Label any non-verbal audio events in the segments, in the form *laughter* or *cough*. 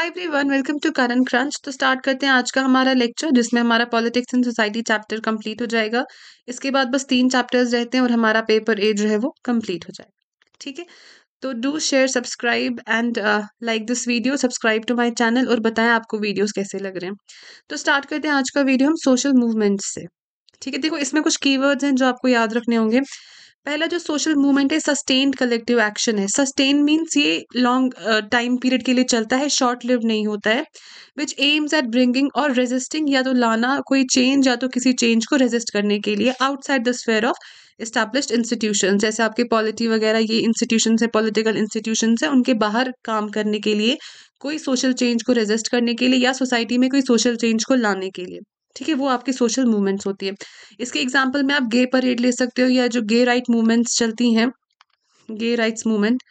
Hi everyone welcome to current crunch तो start करते हैं आज का हमारा लेक्चर जिसमें हमारा politics and society chapter complete हो जाएगा इसके बाद बस तीन चैप्टर्स रहते हैं और हमारा पेपर ए जो है वो कंप्लीट हो जाएगा ठीक है तो do share subscribe and like this video subscribe to my channel और बताएं आपको वीडियोज़ कैसे लग रहे हैं तो स्टार्ट करते हैं आज का वीडियो हम सोशल मूवमेंट्स से ठीक है देखो इसमें कुछ कीवर्ड्स हैं जो आपको याद रखने होंगे पहला जो सोशल मूवमेंट है सस्टेन्ड कलेक्टिव एक्शन है सस्टेन मीन्स ये लॉन्ग टाइम पीरियड के लिए चलता है शॉर्ट लिव नहीं होता है विच एम्स एट ब्रिंगिंग और रेजिस्टिंग या तो लाना कोई चेंज या तो किसी चेंज को रेजिस्ट करने के लिए outside the sphere of establish institution जैसे आपके पॉलिटी वगैरह ये इंस्टीट्यूशन है पॉलिटिकल इंस्टीट्यूशन है उनके बाहर काम करने के लिए कोई सोशल चेंज को रेजिस्ट करने के लिए या सोसाइटी में कोई सोशल चेंज को लाने के लिए ठीक है वो आपकी सोशल मूवमेंट्स होती है इसके एग्जाम्पल में आप गे परेड ले सकते हो या जो गे राइट मूवमेंट्स चलती हैं गे राइट्स मूवमेंट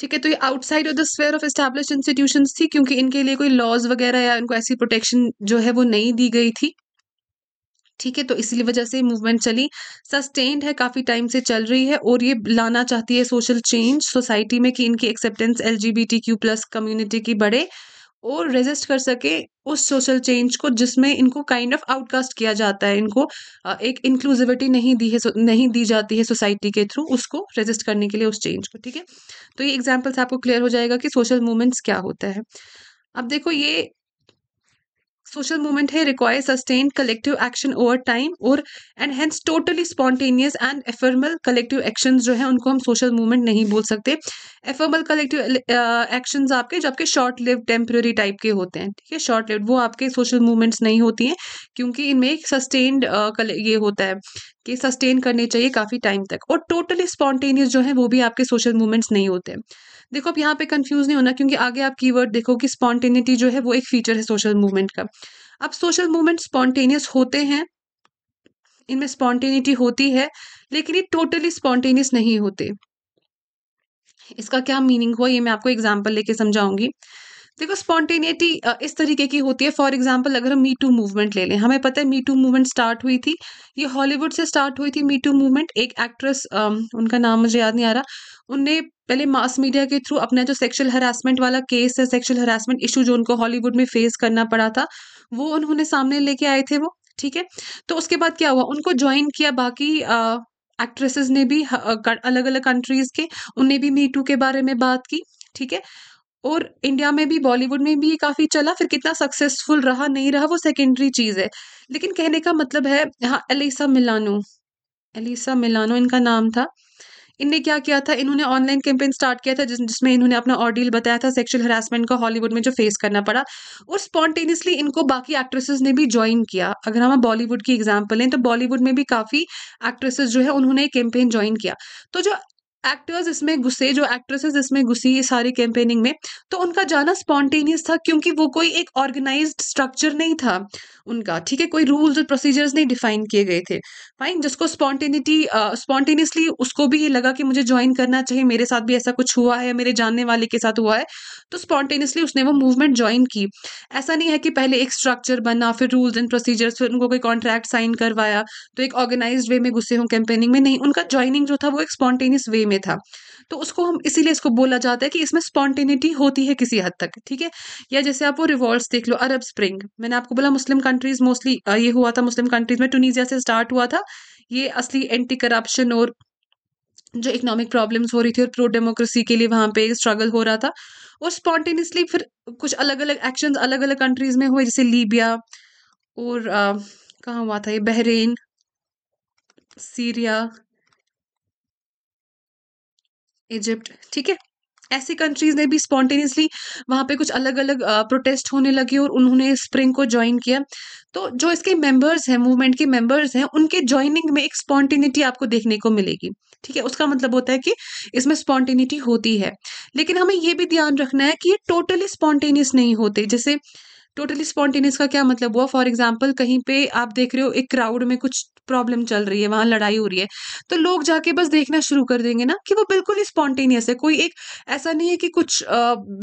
ठीक है तो ये outside of the sphere of establish institution थी क्योंकि इनके लिए कोई लॉज वगैरह या इनको ऐसी प्रोटेक्शन जो है वो नहीं दी गई थी ठीक है तो इसलिए वजह से मूवमेंट चली सस्टेन्ड है काफ़ी टाइम से चल रही है और ये लाना चाहती है सोशल चेंज सोसाइटी में कि इनकी एक्सेप्टेंस एल प्लस कम्युनिटी की बढ़े और रेजिस्ट कर सके उस सोशल चेंज को जिसमें इनको काइंड ऑफ आउटकास्ट किया जाता है इनको एक इंक्लूसिविटी नहीं दी है नहीं दी जाती है सोसाइटी के थ्रू उसको रेजिस्ट करने के लिए उस चेंज को ठीक है तो ये एग्जाम्पल्स आपको क्लियर हो जाएगा कि सोशल मूवमेंट्स क्या होता है अब देखो ये सोशल मूवमेंट है require sustain collective action over time और and hence totally spontaneous and ephemeral collective action जो है उनको हम सोशल मूवमेंट नहीं बोल सकते एफर्मल कलेक्टिव एक्शन आपके जो आपके शॉर्ट लिव टेम्प्रेरी टाइप के होते हैं ठीक है शॉर्ट लिव वो आपके सोशल मूवमेंट्स नहीं होती हैं क्योंकि इनमें एक सस्टेन्ड uh, ये होता है कि सस्टेन करने चाहिए काफ़ी टाइम तक और टोटली स्पॉन्टेनियस जो है वो भी आपके सोशल मूवमेंट्स नहीं होते हैं देखो आप यहाँ पे कंफ्यूज नहीं होना क्योंकि आगे आप कीवर्ड देखो कि स्पॉन्टेनिटी जो है वो एक फीचर है सोशल मूवमेंट का अब सोशल मूवमेंट स्पॉन्टेनियस होते हैं इनमें स्पॉन्टेनिटी होती है लेकिन ये टोटली स्पॉन्टेनियस नहीं होते इसका क्या मीनिंग हुआ ये मैं आपको एग्जाम्पल लेके समझाऊंगी देखो स्पॉन्टेनियटी इस तरीके की होती है फॉर एग्जाम्पल अगर हम मी टू मूवमेंट ले लें हमें पता है मी टू मूवमेंट स्टार्ट हुई थी ये हॉलीवुड से स्टार्ट हुई थी मी टू मूवमेंट एक एक्ट्रेस उनका नाम मुझे याद नहीं आ रहा उनने पहले मास मीडिया के थ्रू अपना जो सेक्शुअल हरासमेंट वाला केस है सेक्शुअल हरासमेंट इशू जो उनको हॉलीवुड में फेस करना पड़ा था वो उन्होंने सामने लेके आए थे वो ठीक है तो उसके बाद क्या हुआ उनको ज्वाइन किया बाकी एक्ट्रेसेस ने भी अलग अलग कंट्रीज़ के उनने भी मी टू के बारे में बात की ठीक है और इंडिया में भी बॉलीवुड में भी काफ़ी चला फिर कितना सक्सेसफुल रहा नहीं रहा वो सेकेंडरी चीज़ है लेकिन कहने का मतलब है हाँ एलिसा मिलानो एलिसा मिलानो इनका नाम था इनने क्या किया था इन्होंने ऑनलाइन कैंपेन स्टार्ट किया था जिस जिसमें इन्होंने अपना ऑडियल बताया था सेक्सुअल हरासमेंट का हॉलीवुड में जो फेस करना पड़ा और स्पॉन्टेनियसली इनको बाकी एक्ट्रेसेस ने भी ज्वाइन किया अगर हम बॉलीवुड की एग्जाम्पल लें तो बॉलीवुड में भी काफ़ी एक्ट्रेसेस जो है उन्होंने कैंपेन ज्वाइन किया तो जो एक्टर्स इसमें घुसे जो एक्ट्रेसेस इसमें घुसी ये सारी कैंपेनिंग में तो उनका जाना स्पॉन्टेनियस था क्योंकि वो कोई एक ऑर्गेनाइज स्ट्रक्चर नहीं था उनका ठीक है कोई रूल्स और प्रोसीजर्स नहीं डिफाइन किए गए थे फाइन जिसको स्पॉन्टेनिटी स्पॉन्टेनियसली उसको भी ये लगा कि मुझे ज्वाइन करना चाहिए मेरे साथ भी ऐसा कुछ हुआ है मेरे जानने वाले के साथ हुआ है तो स्पॉन्टेनियसली उसने वो मूवमेंट ज्वाइन की ऐसा नहीं है कि पहले एक स्ट्रक्चर बना फिर रूल्स एंड प्रोसीजर्स फिर उनको कोई कॉन्ट्रैक्ट साइन करवाया तो एक ऑर्गेनाइज वे में घुसे हूँ कैंपेनिंग में नहीं उनका ज्वाइनिंग जो था वो एक स्पॉन्टेनियस वे में था तो उसको हम इसीलिए इसको बोला जाता है कि इसमें स्पॉन्टेनिटी होती है किसी हद तक ठीक है या जैसे आप वो रिवॉल्ट देख लो अरब स्प्रिंग मैंने आपको बोला मुस्लिम कंट्रीज मोस्टली ये हुआ था मुस्लिम कंट्रीज में टूनिजिया से स्टार्ट हुआ था ये असली एंटी करप्शन और जो इकोनॉमिक प्रॉब्लम्स हो रही थी और प्रो डेमोक्रेसी के लिए वहाँ पे स्ट्रगल हो रहा था और स्पॉन्टेनियसली फिर कुछ अलग अलग एक्शन अलग अलग कंट्रीज में हुए जैसे लीबिया और कहाँ हुआ था ये बहरेन सीरिया इजिप्ट ठीक है ऐसी कंट्रीज ने भी स्पॉन्टेनियसली वहाँ पे कुछ अलग अलग प्रोटेस्ट होने लगे और उन्होंने स्प्रिंग को ज्वाइन किया तो जो इसके मेंबर्स हैं मूवमेंट के मेंबर्स हैं उनके ज्वाइनिंग में एक स्पॉन्टेनिटी आपको देखने को मिलेगी ठीक है उसका मतलब होता है कि इसमें स्पॉन्टेनिटी होती है लेकिन हमें यह भी ध्यान रखना है कि ये टोटली स्पॉन्टेनियस नहीं होते जैसे टोटली स्पॉन्टेनियस का क्या मतलब हुआ फॉर एग्जाम्पल कहीं पे आप देख रहे हो एक क्राउड में कुछ प्रॉब्लम चल रही है वहां लड़ाई हो रही है तो लोग जाके बस देखना शुरू कर देंगे ना कि वो बिल्कुल ही स्पॉन्टेनियस है कोई एक ऐसा नहीं है कि कुछ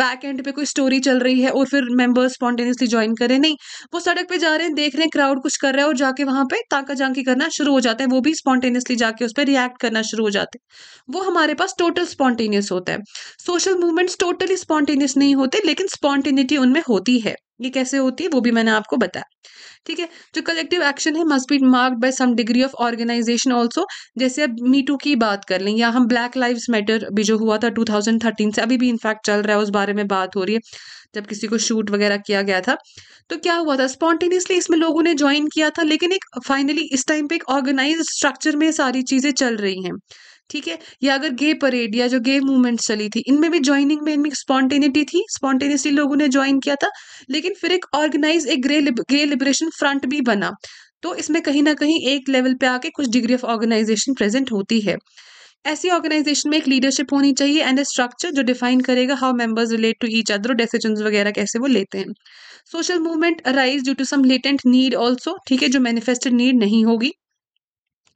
बैक एंड पे कोई स्टोरी चल रही है और फिर मेंबर्स स्पॉन्टेनियसली ज्वाइन करें नहीं वो सड़क पर जा रहे हैं देख रहे हैं क्राउड कुछ कर रहा है और जाके वहाँ पे ताका जांकी करना शुरू हो जाते हैं वो भी स्पॉन्टेनियसली जाके उस पर रिएक्ट करना शुरू हो जाते हैं वो हमारे पास टोटल स्पॉन्टेनियस होता है सोशल मूवमेंट्स टोटली स्पॉन्टेनियस नहीं होते लेकिन स्पॉन्टेनिटी उनमें होती है ये कैसे होती है वो भी मैंने आपको बताया ठीक है जो कलेक्टिव एक्शन है must be marked by some degree of organization also जैसे अब मीटू की बात कर लें या हम ब्लैक लाइव्स मैटर भी जो हुआ था 2013 से अभी भी इनफैक्ट चल रहा है उस बारे में बात हो रही है जब किसी को शूट वगैरह किया गया था तो क्या हुआ था स्पॉन्टेनियसली इसमें लोगों ने ज्वाइन किया था लेकिन एक फाइनली इस टाइम पे एक ऑर्गेनाइज स्ट्रक्चर में सारी चीज़ें चल रही हैं ठीक है या अगर गे परेड या जो गे मूवमेंट चली थी इनमें भी ज्वाइनिंग में इनमें स्पॉन्टेनिटी थी स्पॉन्टेनियसली लोगों ने ज्वाइन किया था लेकिन फिर एक ऑर्गेनाइज एक gay lib, gay liberation front भी बना तो इसमें कहीं ना कहीं एक लेवल पे आके कुछ डिग्री ऑफ ऑर्गेनाइजेशन प्रेजेंट होती है ऐसी ऑर्गेनाइजेशन में एक लीडरशिप होनी चाहिए एंड ए स्ट्रक्चर जो डिफाइन करेगा how members relate to each other decisions वगैरह कैसे वो लेते हैं social movement arise due to some latent need also ठीक है जो मैनिफेस्टेड नीड नहीं होगी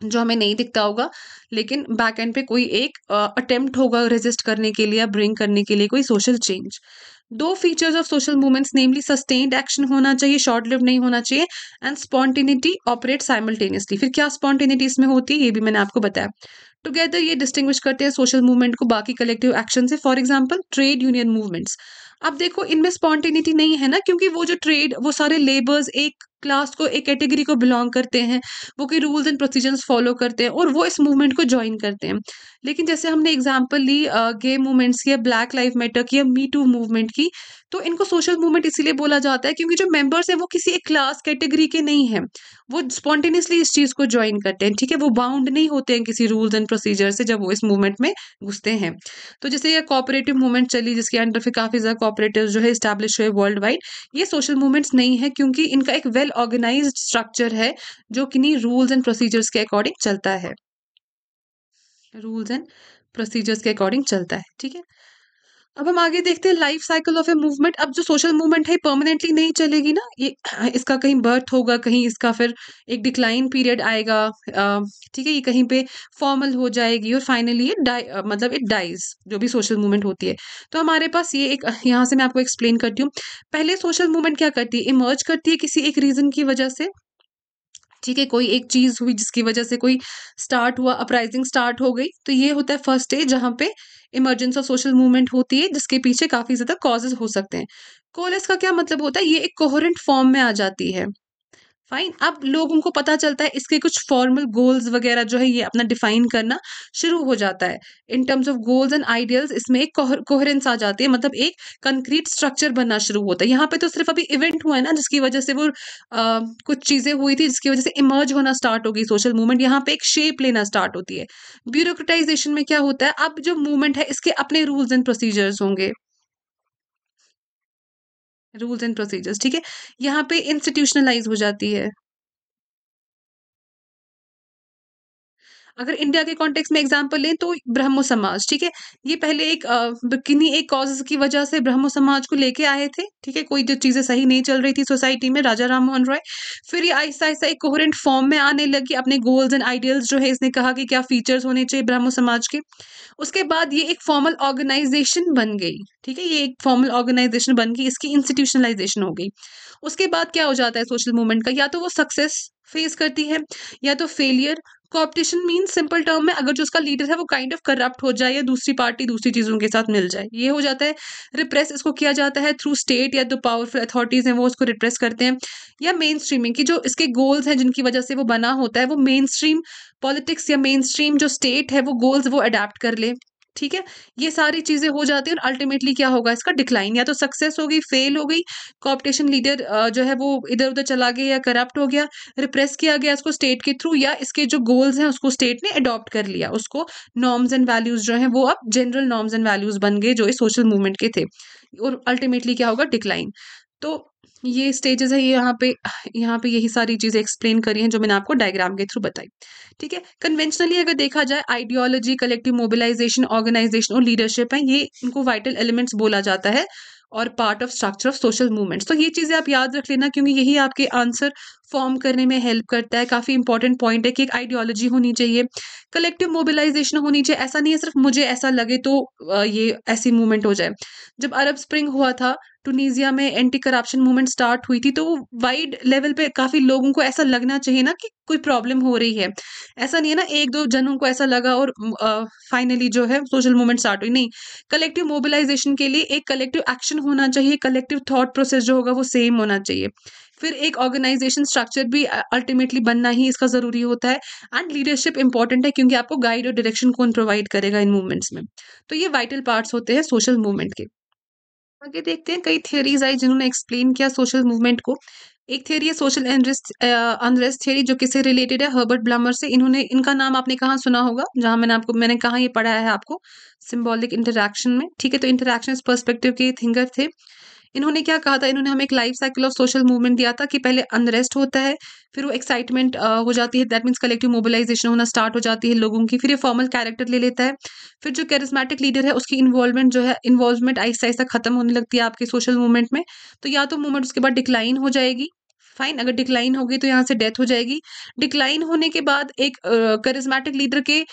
जो हमें नहीं दिखता होगा लेकिन बैक एंड पे कोई एक अटेम्प्ट होगा रेजिस्ट करने के लिए या ब्रिंग करने के लिए कोई सोशल चेंज दो features of social movements namely sustained action होना चाहिए शॉर्ट लिव नहीं होना चाहिए एंड स्पॉन्टेनिटी ऑपरेट साइमल्टेनियसली फिर क्या स्पॉन्टेनिटी इसमें होती है ये भी मैंने आपको बताया टुगेदर ये डिस्टिंग्विश करते हैं सोशल मूवमेंट को बाकी कलेक्टिव एक्शन से for example trade union movements अब देखो इनमें स्पॉन्टेनिटी नहीं है ना क्योंकि वो जो ट्रेड वो सारे लेबर्स एक क्लास को एक कैटेगरी को बिलोंग करते हैं वो कि रूल्स एंड प्रोसीजर्स फॉलो करते हैं और वो इस मूवमेंट को ज्वाइन करते हैं लेकिन जैसे हमने एग्जाम्पल ली गे मूवमेंट्स की या ब्लैक लाइफ मैटर की या मी टू मूवमेंट की तो इनको सोशल मूवमेंट इसीलिए बोला जाता है क्योंकि जो मेंबर्स हैं वो किसी एक क्लास कैटेगरी के नहीं हैं वो स्पॉन्टेनियसली इस चीज़ को ज्वाइन करते हैं ठीक है वो बाउंड नहीं होते हैं किसी रूल्स एंड प्रोसीजर से जब वो इस मूवमेंट में घुसते हैं तो जैसे ये कॉपरेटिव मूवमेंट चली जिसके अंडर फिर काफ़ी ज़्यादा कॉपरेटिव जो है इस्टेब्लिश हुए वर्ल्ड वाइड ये सोशल मूवमेंट्स नहीं है क्योंकि इनका एक वेल ऑर्गेनाइज स्ट्रक्चर है जो किन्हीं रूल्स एंड प्रोसीजर्स के अकॉर्डिंग चलता है रूल्स एंड प्रोसीजर्स के अकॉर्डिंग चलता है ठीक है अब हम आगे देखते हैं life cycle of a movement अब जो सोशल मूवमेंट है परमानेंटली नहीं चलेगी ना ये इसका कहीं बर्थ होगा कहीं इसका फिर एक डिक्लाइन पीरियड आएगा ठीक है ये कहीं पे फॉर्मल हो जाएगी और फाइनली ये डाई मतलब इट डाइज जो भी सोशल मूवमेंट होती है तो हमारे पास ये एक यहाँ से मैं आपको एक्सप्लेन करती हूँ पहले सोशल मूवमेंट क्या करती है इमर्ज करती है किसी एक रीज़न की वजह से ठीक है कोई एक चीज़ हुई जिसकी वजह से कोई स्टार्ट हुआ अपराइजिंग स्टार्ट हो गई तो ये होता है फर्स्ट स्टेज जहाँ पे इमरजेंस ऑफ सोशल मूवमेंट होती है जिसके पीछे काफ़ी ज़्यादा कॉजेज हो सकते हैं कोलेस का क्या मतलब होता है ये एक कोहरेंट फॉर्म में आ जाती है फाइन अब लोगों को पता चलता है इसके कुछ फॉर्मल गोल्स वगैरह जो है ये अपना डिफाइन करना शुरू हो जाता है in terms of goals and ideals इसमें एक कोहरेंस आ जाती है मतलब एक कंक्रीट स्ट्रक्चर बनना शुरू होता है यहाँ पे तो सिर्फ अभी इवेंट हुआ है ना जिसकी वजह से वो आ, कुछ चीज़ें हुई थी जिसकी वजह से इमर्ज होना स्टार्ट हो गई सोशल मूवमेंट यहाँ पे एक शेप लेना स्टार्ट होती है ब्यूरोक्रेटाइजेशन में क्या होता है अब जो मूवमेंट है इसके अपने रूल्स एंड प्रोसीजर्स होंगे रूल्स एंड प्रोसीजर्स ठीक है यहाँ पे इंस्टीट्यूशनलाइज हो जाती है अगर इंडिया के कॉन्टेक्स्ट में एग्जाम्पल लें तो ब्रह्मो समाज ठीक है ये पहले एक किन्हीं एक कॉज की वजह से ब्रह्मो समाज को लेके आए थे ठीक है कोई जो चीज़ें सही नहीं चल रही थी सोसाइटी में राजा राम मोहन रॉय फिर ये आहिस्ता आहिस्ता एक कोहरेंट फॉर्म में आने लगी अपने गोल्स एंड आइडियल्स जो है इसने कहा कि क्या फीचर्स होने चाहिए ब्रह्मो समाज के उसके बाद ये एक फॉर्मल ऑर्गेनाइजेशन बन गई ठीक है ये एक फॉर्मल ऑर्गेनाइजेशन बन गई इसकी इंस्टीट्यूशनलाइजेशन हो गई उसके बाद क्या हो जाता है सोशल मूवमेंट का या तो वो सक्सेस फेस करती है या तो failure cooptation mean simple term में अगर जो उसका लीडर है वो काइंड ऑफ करप्ट हो जाए या दूसरी पार्टी दूसरी चीज़ों के साथ मिल जाए ये हो जाता है रिप्रेस इसको किया जाता है थ्रू स्टेट या जो पावरफुल अथॉरिटीज़ हैं वो उसको रिप्रेस करते हैं या मेन स्ट्रीमिंग की जो इसके गोल्स हैं जिनकी वजह से वो बना होता है वो मेन स्ट्रीम पॉलिटिक्स या मेन स्ट्रीम जो स्टेट है वो गोल्स वो अडेप्ट कर ले ठीक है ये सारी चीज़ें हो जाती है और अल्टीमेटली क्या होगा इसका डिक्लाइन या तो सक्सेस हो गई फेल हो गई कॉम्पिटिशन लीडर जो है वो इधर उधर चला गया या करप्ट हो गया रिप्रेस किया गया इसको स्टेट के थ्रू या इसके जो गोल्स हैं उसको स्टेट ने अडॉप्ट कर लिया उसको नॉर्म्स एंड वैल्यूज़ जो है वो अब जनरल नॉर्म्स एंड वैल्यूज़ बन गए जो इस सोशल मूवमेंट के थे और अल्टीमेटली क्या होगा डिक्लाइन तो ये स्टेजेस है ये यहाँ पे यहाँ पे यही सारी चीज़ें एक्सप्लेन करी हैं जो मैंने आपको डायग्राम के थ्रू बताई ठीक है कन्वेंशनली अगर देखा जाए आइडियोलॉजी कलेक्टिव मोबिलाइजेशन ऑर्गेनाइजेशन और लीडरशिप है ये इनको वाइटल एलिमेंट्स बोला जाता है और part of structure of social movements तो ये चीज़ें आप याद रख लेना क्योंकि यही आपके आंसर फॉर्म करने में हेल्प करता है काफ़ी इंपॉर्टेंट पॉइंट है कि एक आइडियोलॉजी होनी चाहिए कलेक्टिव मोबिलाइजेशन होनी चाहिए ऐसा नहीं है सिर्फ मुझे ऐसा लगे तो ये ऐसी मूवमेंट हो जाए जब अरब स्प्रिंग हुआ था टूनीजिया में एंटी करप्शन मूवमेंट स्टार्ट हुई थी तो वाइड लेवल पे काफ़ी लोगों को ऐसा लगना चाहिए ना कि कोई प्रॉब्लम हो रही है ऐसा नहीं है ना एक दो जनों को ऐसा लगा और फाइनली जो है सोशल मूवमेंट स्टार्ट हुई नहीं कलेक्टिव मोबिलाइजेशन के लिए एक कलेक्टिव एक्शन होना चाहिए कलेक्टिव थाट प्रोसेस जो होगा वो सेम होना चाहिए फिर एक ऑर्गेनाइजेशन स्ट्रक्चर भी अल्टीमेटली बनना ही इसका ज़रूरी होता है एंड लीडरशिप इंपॉर्टेंट है क्योंकि आपको गाइड और डायरेक्शन कौन प्रोवाइड करेगा इन मूवमेंट्स में तो ये वाइटल पार्ट्स होते हैं सोशल मूवमेंट के आगे देखते हैं कई थियोरीज आई जिन्होंने एक्सप्लेन किया सोशल मूवमेंट को एक थियरी है सोशल अनरेस्ट थियरी जो किससे रिलेटेड है हर्बर्ट ब्लमर से इन्होंने इनका नाम आपने कहाँ सुना होगा जहाँ मैंने आपको मैंने कहाँ ये पढ़ाया है आपको सिम्बॉलिक इंटरेक्शन में ठीक है तो इंटरेक्शन पर्सपेक्टिव के थिंगर थे इन्होंने क्या कहा था इन्होंने हमें एक life cycle of social movement दिया था कि पहले अनरेस्ट होता है फिर वो एक्साइटमेंट हो जाती है दैट मीन्स कलेक्टिव मोबिलाइजेशन होना स्टार्ट हो जाती है लोगों की फिर ये फॉर्मल कैरेक्टर ले लेता है फिर जो कैरिस्मेटिक लीडर है उसकी इन्वॉल्वमेंट जो है इन्वॉल्वमेंट आहिस्ता आहिस्ता खत्म होने लगती है आपके सोशल मूवमेंट में तो या तो मूवमेंट उसके बाद डिक्लाइन हो जाएगी फाइन अगर डिक्लाइन होगी तो यहाँ से डेथ हो जाएगी डिक्लाइन होने के बाद एक करिज्मेटिक uh, लीडर के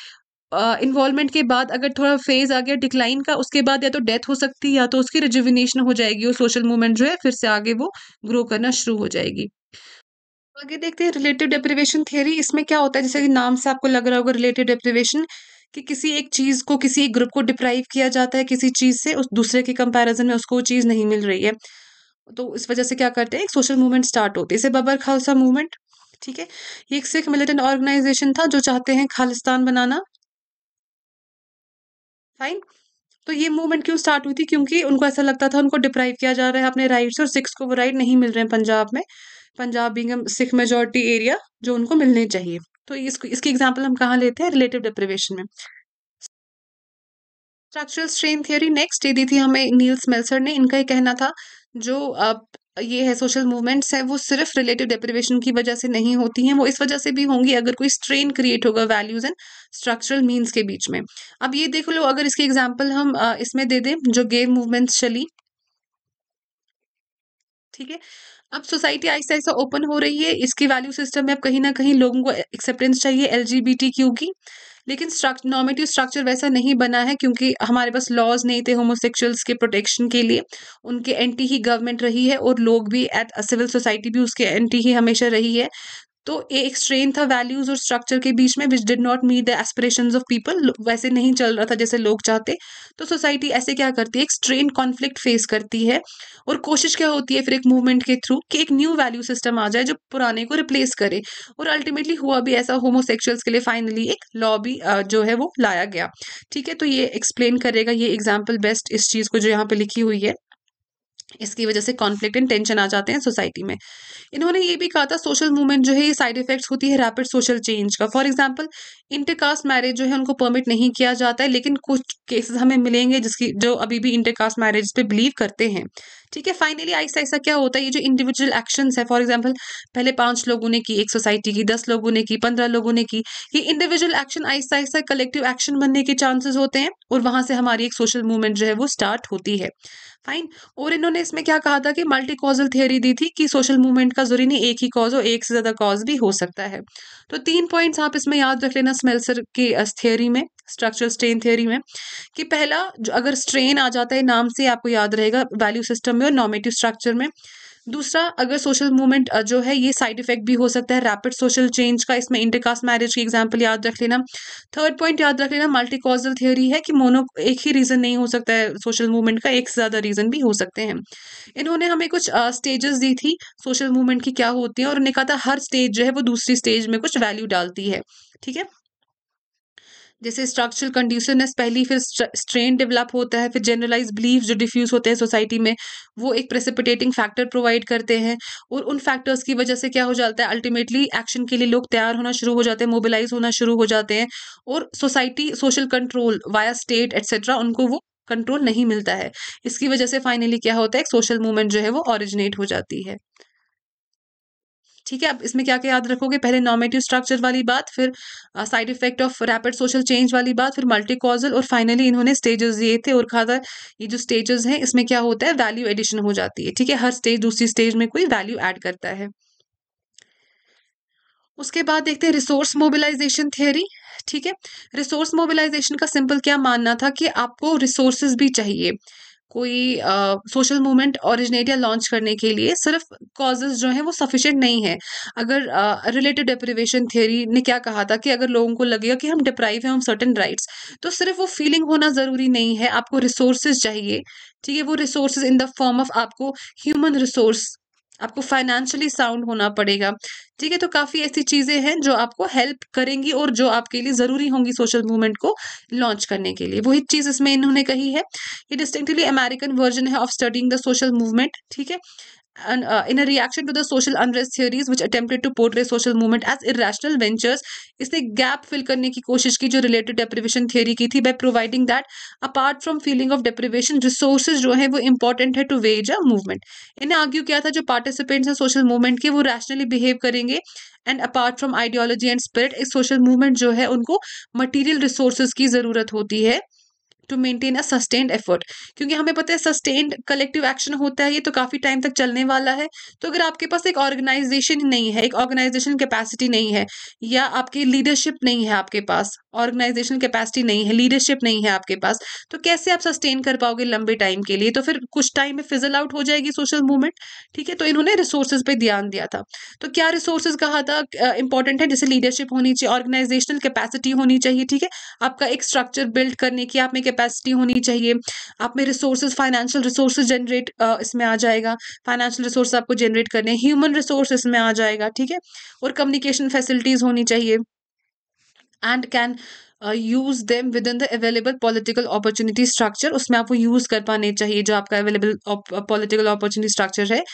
इन्वॉल्वमेंट के बाद अगर थोड़ा फेज आ गया डिक्लाइन का उसके बाद या तो डेथ हो सकती है या तो उसकी रिजुविनेशन हो जाएगी वो सोशल मूवमेंट जो है फिर से आगे वो ग्रो करना शुरू हो जाएगी आगे देखते हैं रिलेटिव डिप्रिवेशन थेरी इसमें क्या होता है जैसे कि नाम से आपको लग रहा होगा रिलेटिव डिप्रिवेशन कि किसी एक चीज़ को किसी एक ग्रुप को डिप्राइव किया जाता है किसी चीज़ से उस दूसरे के कंपैरिजन में उसको वो चीज़ नहीं मिल रही है तो इस वजह से क्या करते हैं एक सोशल मूवमेंट स्टार्ट होती है इसे बबर खालसा मूवमेंट ठीक है ये एक सिख मिलिटेंट ऑर्गेनाइजेशन था जो चाहते हैं खालिस्तान बनाना फाइन तो ये मूवमेंट क्यों स्टार्ट हुई थी क्योंकि उनको ऐसा लगता था उनको डिप्राइव किया जा रहा है अपने राइट्स और सिक्स को वो राइट नहीं मिल रहे हैं पंजाब में Punjab being Sikh majority area जो उनको मिलने चाहिए तो इसको इसकी एग्जाम्पल हम कहाँ लेते हैं रिलेटिव डिप्रिवेशन में स्ट्रक्चरल स्ट्रेन थियोरी नेक्स्ट दी थी हमें नील्स मेल्सर ने इनका ये कहना था जो ये है सोशल मूवमेंट्स है वो सिर्फ रिलेटिव डिप्रिवेशन की वजह से नहीं होती हैं वो इस वजह से भी होंगी अगर कोई स्ट्रेन क्रिएट होगा वैल्यूज़ एंड स्ट्रक्चरल मीन्स के बीच में अब ये देख लो अगर इसकी एग्जाम्पल हम इसमें दे दें जो गेव मूवमेंट्स चली ठीक है अब सोसाइटी आहिस्ता आहिस्ता ओपन हो रही है इसकी वैल्यू सिस्टम में अब कहीं ना कहीं लोगों को एक्सेप्टेंस चाहिए एल की लेकिन स्ट्रक्चर नॉर्मेटिव स्ट्रक्चर वैसा नहीं बना है क्योंकि हमारे पास लॉज नहीं थे होमोसेक्सुअल्स के प्रोटेक्शन के लिए उनके एंटी ही गवर्नमेंट रही है और लोग भी एट सिविल सोसाइटी भी उसके एंटी ही हमेशा रही है तो एक स्ट्रेन था वैल्यूज और स्ट्रक्चर के बीच में which did not meet the aspiration of people वैसे नहीं चल रहा था जैसे लोग चाहते तो सोसाइटी ऐसे क्या करती है एक स्ट्रेन कॉन्फ्लिक्ट फेस करती है और कोशिश क्या होती है फिर एक मूवमेंट के थ्रू कि एक न्यू वैल्यू सिस्टम आ जाए जो पुराने को रिप्लेस करे और अल्टीमेटली हुआ भी ऐसा होमोसेक्सुअल्स के लिए फाइनली एक लॉ भी जो है वो लाया गया ठीक है तो ये एक्सप्लेन करेगा ये एग्जाम्पल बेस्ट इस चीज़ को जो यहाँ पे लिखी हुई है इसकी वजह से कॉन्फ्लिक्ट एंड टेंशन आ जाते हैं सोसाइटी में इन्होंने ये भी कहा था सोशल मूवमेंट जो है ये साइड इफेक्ट्स होती है रैपिड सोशल चेंज का फॉर एग्जांपल इंटरकास्ट मैरिज जो है उनको परमिट नहीं किया जाता है लेकिन कुछ केसेस हमें मिलेंगे जिसकी जो अभी भी इंटरकास्ट मैरिज पे बिलीव करते हैं ठीक है फाइनली ऐसा ऐसा क्या होता है ये जो इंडिविजुअल एक्शन है फॉर एग्जाम्पल पहले पांच लोगों ने की एक सोसाइटी की दस लोगों ने की पंद्रह लोगों ने की ये इंडिविजुअल एक्शन ऐसा ऐसा कलेक्टिव एक्शन बनने के चांसेस होते हैं और वहां से हमारी एक सोशल मूवमेंट जो है वो स्टार्ट होती है फाइन और इन्होंने इसमें क्या कहा था कि मल्टी कॉजल थियोरी दी थी कि सोशल मूवमेंट का जरूरी नहीं एक ही कॉज हो एक से ज़्यादा कॉज भी हो सकता है तो तीन पॉइंट्स आप इसमें याद रख लेना स्मेल्सर की थियोरी में स्ट्रक्चरल स्ट्रेन थियोरी में कि पहला जो अगर स्ट्रेन आ जाता है नाम से आपको याद रहेगा वैल्यू सिस्टम में और नॉमेटिव स्ट्रक्चर में दूसरा अगर सोशल मूवमेंट जो है ये साइड इफेक्ट भी हो सकता है रैपिड सोशल चेंज का इसमें इंटरकास्ट मैरिज की एग्जाम्पल याद रख लेना थर्ड पॉइंट याद रख लेना मल्टीकॉजल थियोरी है कि मोनो एक ही रीज़न नहीं हो सकता है सोशल मूवमेंट का एक से ज़्यादा रीज़न भी हो सकते हैं इन्होंने हमें कुछ स्टेजेस दी थी सोशल मूवमेंट की क्या होती है और उन्हें कहा था हर स्टेज जो है वो दूसरी स्टेज में कुछ वैल्यू डालती है ठीक है जैसे स्ट्रक्चरल कंडीशननेस पहली फिर स्ट्रेन डेवलप होता है फिर जनरलाइज बिलीव जो डिफ्यूज होते हैं सोसाइटी में वो एक प्रेसिपिटेटिंग फैक्टर प्रोवाइड करते हैं और उन फैक्टर्स की वजह से क्या हो जाता है अल्टीमेटली एक्शन के लिए लोग तैयार होना शुरू हो जाते हैं मोबिलाइज होना शुरू हो जाते हैं और society social control via state etcetera उनको वो कंट्रोल नहीं मिलता है इसकी वजह से फाइनली क्या होता है एक सोशल मूवमेंट जो है वो ऑरिजिनेट हो जाती है ठीक है अब इसमें क्या क्या याद रखोगे पहले नॉमेटिव स्ट्रक्चर वाली बात फिर side effect of rapid social change वाली बात फिर मल्टी कॉजल और फाइनली इन्होंने स्टेजेस दिए थे और कहा था ये जो स्टेजेस हैं इसमें क्या होता है वैल्यू एडिशन हो जाती है ठीक है हर स्टेज दूसरी स्टेज में कोई वैल्यू एड करता है उसके बाद देखते हैं रिसोर्स मोबिलाइजेशन थियोरी ठीक है रिसोर्स मोबिलाइजेशन का सिंपल क्या मानना था कि आपको रिसोर्सेज भी चाहिए कोई सोशल मूवमेंट ऑरिजिनेट या लॉन्च करने के लिए सिर्फ कॉजेज जो हैं वो सफिशेंट नहीं है अगर रिलेटेड डिप्रिवेशन थियोरी ने क्या कहा था कि अगर लोगों को लगेगा कि हम डिप्राइव हैं हम सर्टन राइट्स तो सिर्फ वो फीलिंग होना ज़रूरी नहीं है आपको रिसोर्सेज चाहिए ठीक है वो resources in the form of आपको ह्यूमन रिसोर्स आपको फाइनेंशियली साउंड होना पड़ेगा ठीक है तो काफ़ी ऐसी चीज़ें हैं जो आपको हेल्प करेंगी और जो आपके लिए ज़रूरी होंगी सोशल मूवमेंट को लॉन्च करने के लिए वही चीज़ इसमें इन्होंने कही है ये डिस्टिंक्टली अमेरिकन वर्जन है of studying the social movement ठीक है and, uh, in a reaction to the social unrest theories which attempted to portray social movement as irrational ventures इसने गैप फिल करने की कोशिश की जो रिलेटेड डेप्रिवेशन थियरी की थी by providing that apart from feeling of deprivation resources जो है वो इंपॉर्टेंट है टू वेज अ मूवमेंट इन्हें आर्ग्यू किया था जो पार्टिसिपेंट्स हैं सोशल मूवमेंट के वो रैशनली बिहेव करेंगे and apart from ideology and spirit एक सोशल मूवमेंट जो है उनको मटीरियल रिसोर्सेज की ज़रूरत होती है to maintain a sustained effort क्योंकि हमें पता है सस्टेन्ड कलेक्टिव एक्शन होता है ये तो काफ़ी टाइम तक चलने वाला है तो अगर आपके पास एक ऑर्गेनाइजेशन नहीं है एक ऑर्गेनाइजेशन कैपेसिटी नहीं है या आपकी लीडरशिप नहीं है आपके पास ऑर्गेनाइजेशन कैपेसिटी नहीं है लीडरशिप नहीं है आपके पास तो कैसे आप सस्टेन कर पाओगे लंबे टाइम के लिए तो फिर कुछ टाइम में फिजल आउट हो जाएगी सोशल मूवमेंट ठीक है तो इन्होंने रिसोर्सेज पे ध्यान दिया था तो क्या रिसोर्सेज कहा था इंपॉर्टेंट है जैसे लीडरशिप होनी चाहिए ऑर्गेनाइजेशनल कैपेसिटी होनी चाहिए ठीक है आपका एक स्ट्रक्चर बिल्ड करने की आप में कैपेसिटी होनी चाहिए आप में रिसोर्सेज फाइनेंशियल रिसोर्सेज जनरेट इसमें आ जाएगा फाइनेंशियल रिसोर्स आपको जनरेट करने ह्यूमन रिसोर्स इसमें आ जाएगा ठीक है और कम्युनिकेशन फैसिलिटीज होनी चाहिए and can use them within the available political opportunity structure उसमें आपको यूज कर पाने चाहिए जो आपका अवेलेबल पॉलिटिकल अपॉर्चुनिटी स्ट्रक्चर है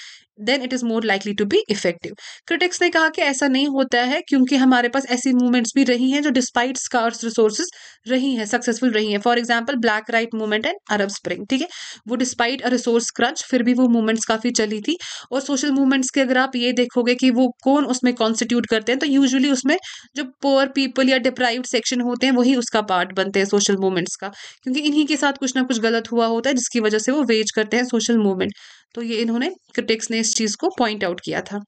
then it is more likely to be effective critics ने कहा कि ऐसा नहीं होता है क्योंकि हमारे पास ऐसी मूवमेंट्स भी रही हैं जो डिस्पाइट स्कार्स रिसोर्सेज रही हैं सक्सेसफुल रही हैं for example black right movement and Arab spring ठीक है वो डिस्पाइट अ रिसोर्स क्रंच फिर भी वो मूवमेंट्स काफ़ी चली थी और सोशल मूवमेंट्स के अगर आप ये देखोगे कि वो कौन उसमें कॉन्स्टिट्यूट करते हैं तो यूजली उसमें जो पुअर पीपल या डिप्राइव सेक्शन होते हैं वही उसका पार्ट बनते हैं सोशल मूवमेंट्स का क्योंकि इन्हीं के साथ कुछ ना कुछ गलत हुआ होता है जिसकी वजह से वो वेज करते हैं सोशल मूवमेंट तो ये इन्होंने क्रिटिक्स ने इस चीज़ को पॉइंट आउट किया था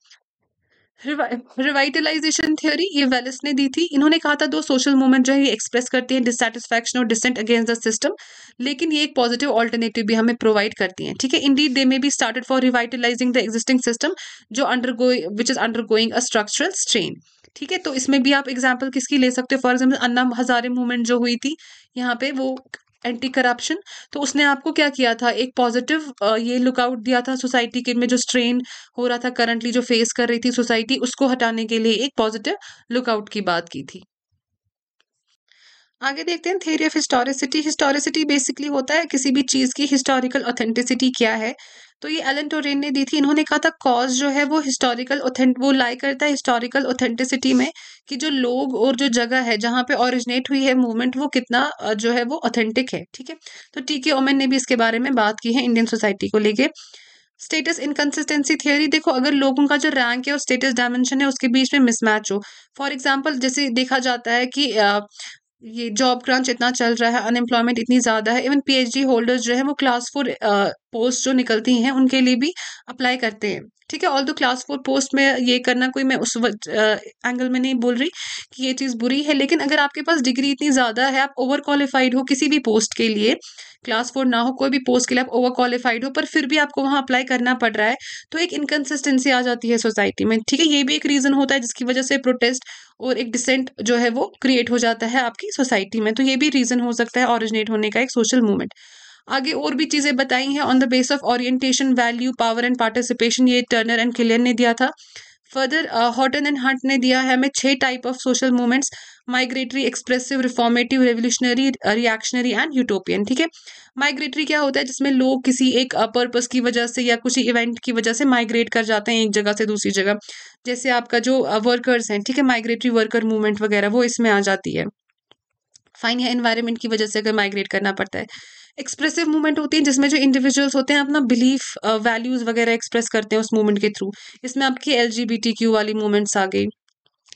रिवाइटलाइजेशन थ्योरी ये वेलिस ने दी थी इन्होंने कहा था दो सोशल मूवमेंट जो है ये एक्सप्रेस करती हैं डिससेटिस्फैक्शन और डिसेंट अगेंस्ट द सिस्टम लेकिन ये एक पॉजिटिव ऑल्टरनेटिव भी हमें प्रोवाइड करती हैं ठीक है indeed they may be started for revitalizing the existing system जो under which is undergoing a structural strain ठीक है तो इसमें भी आप एग्जाम्पल किसकी ले सकते हो for example Anna Hazare movement जो हुई थी यहाँ पे वो एंटी करप्शन तो उसने आपको क्या किया था एक पॉजिटिव ये लुकआउट दिया था सोसाइटी के में जो स्ट्रेन हो रहा था करंटली जो फेस कर रही थी सोसाइटी उसको हटाने के लिए एक पॉजिटिव लुकआउट की बात की थी आगे देखते हैं theory of historicity historicity basically होता है किसी भी चीज़ की हिस्टोरिकल ऑथेंटिसिटी क्या है तो ये एलन टोरेन ने दी थी इन्होंने कहा था कॉज जो है वो हिस्टोरिकल ऑथेंट वो लाई करता है हिस्टोरिकल ऑथेंटिसिटी में कि जो लोग और जो जगह है जहाँ पे ओरिजिनेट हुई है मूवमेंट वो कितना जो है वो ऑथेंटिक है ठीक है तो टी के ओमेन ने भी इसके बारे में बात की है इंडियन सोसाइटी को लेके स्टेटस इनकन्सिस्टेंसी थियोरी देखो अगर लोगों का जो रैंक है और स्टेटस डायमेंशन है उसके बीच में मिसमैच हो फॉर एग्जाम्पल जैसे देखा जाता है कि आ, ये जॉब क्रंच इतना चल रहा है अनएम्प्लॉयमेंट इतनी ज़्यादा है इवन पीएचडी होल्डर्स जो है वो क्लास फोर पोस्ट जो निकलती हैं उनके लिए भी अप्लाई करते हैं ठीक है ऑल दो क्लास फोर पोस्ट में ये करना कोई मैं उस एंगल में नहीं बोल रही कि ये चीज़ बुरी है लेकिन अगर आपके पास डिग्री इतनी ज़्यादा है आप ओवर क्वालिफाइड हो किसी भी पोस्ट के लिए क्लास फोर ना हो कोई भी पोस्ट के लिए आप ओवर क्वालिफाइड हो पर फिर भी आपको वहाँ अप्लाई करना पड़ रहा है तो एक इनकन्सिस्टेंसी आ जाती है सोसाइटी में ठीक है ये भी एक रीज़न होता है जिसकी वजह से प्रोटेस्ट और एक डिसेंट जो है वो क्रिएट हो जाता है आपकी सोसाइटी में तो ये भी रीज़न हो सकता है ऑरिजिनेट होने का एक सोशल मूवमेंट आगे और भी चीज़ें बताई हैं on the base of orientation value power and participation ये टर्नर एंड किलियन ने दिया था फर्दर हॉटन एंड हंट ने दिया है हमें छह type of social movements migratory expressive reformative revolutionary reactionary and utopian ठीक है माइग्रेटरी क्या होता है जिसमें लोग किसी एक पर्पस की वजह से या कुछ इवेंट की वजह से माइग्रेट कर जाते हैं एक जगह से दूसरी जगह जैसे आपका जो वर्कर्स uh, हैं ठीक है माइग्रेटरी वर्कर मूवमेंट वगैरह वो इसमें आ जाती है फाइन है इन्वायरमेंट की वजह से अगर माइग्रेट करना पड़ता है एक्सप्रेसिव मूवमेंट होती है जिसमें जो इंडिविजुअल्स होते हैं अपना बिलीफ वैल्यूज uh, वगैरह एक्सप्रेस करते हैं उस मूवमेंट के थ्रू इसमें आपकी एल वाली मूवमेंट्स आ गई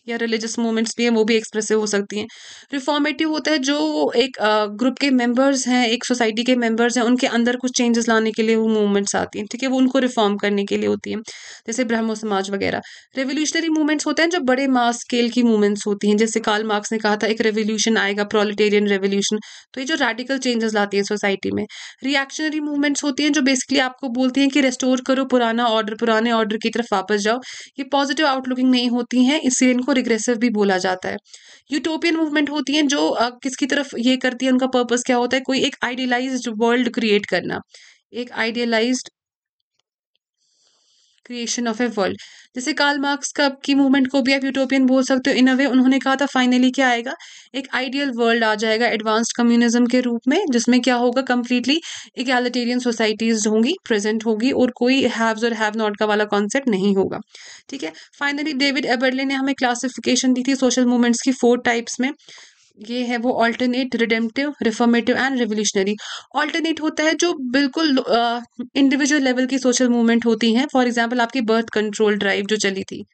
या रिलीजियस मूवमेंट्स भी हैं वो भी एक्सप्रेसिव हो सकती हैं रिफॉर्मेटिव होता है जो एक ग्रुप के मेंबर्स हैं एक सोसाइटी के मेंबर्स हैं उनके अंदर कुछ चेंजेस लाने के लिए वो मूवमेंट्स आती हैं ठीक है वो उनको रिफॉर्म करने के लिए होती हैं जैसे ब्रह्मो समाज वगैरह रेवोल्यूशनरी मूवमेंट्स होते हैं जो बड़े मास स्केल की मूवमेंट्स होती हैं जैसे कार्ल मार्क्स ने कहा था एक रेवोल्यूशन आएगा प्रोलिटेरियन रेवोल्यूशन तो ये जो रेडिकल चेंजेस लाती है सोसाइटी में रिएक्शनरी मूवमेंट्स होती हैं जो बेसिकली आपको बोलती हैं कि रेस्टोर करो पुराना ऑर्डर पुराने ऑर्डर की तरफ वापस जाओ ये पॉजिटिव आउटलुकिंग नहीं होती हैं इसलिए इनको रिग्रेसिव भी बोला जाता है यूटोपियन मूवमेंट होती हैं जो किसकी तरफ ये करती है उनका पर्पज क्या होता है कोई एक आइडियलाइज वर्ल्ड क्रिएट करना एक idealize creation of a world जैसे कार्ल मार्क्स का की मूवमेंट को भी आप यूटोपियन बोल सकते हो इन अ वे उन्होंने कहा था फाइनली क्या आएगा एक आइडियल वर्ल्ड आ जाएगा एडवांस्ड कम्युनिज्म के रूप में जिसमें क्या होगा कम्प्लीटली इक्यालिटेरियन सोसाइटीज होंगी प्रेजेंट होगी और कोई हैव्स और हैव नॉट का वाला कॉन्सेप्ट नहीं होगा ठीक है फाइनली डेविड एबर्ले ने हमें क्लासिफिकेशन दी थी सोशल मूवमेंट्स की फोर टाइप्स में ये है वो alternate redemptive reformative and revolutionary alternate होता है जो बिल्कुल इंडिविजुअल लेवल की सोशल मूवमेंट होती हैं फॉर एग्जांपल आपकी बर्थ कंट्रोल ड्राइव जो चली थी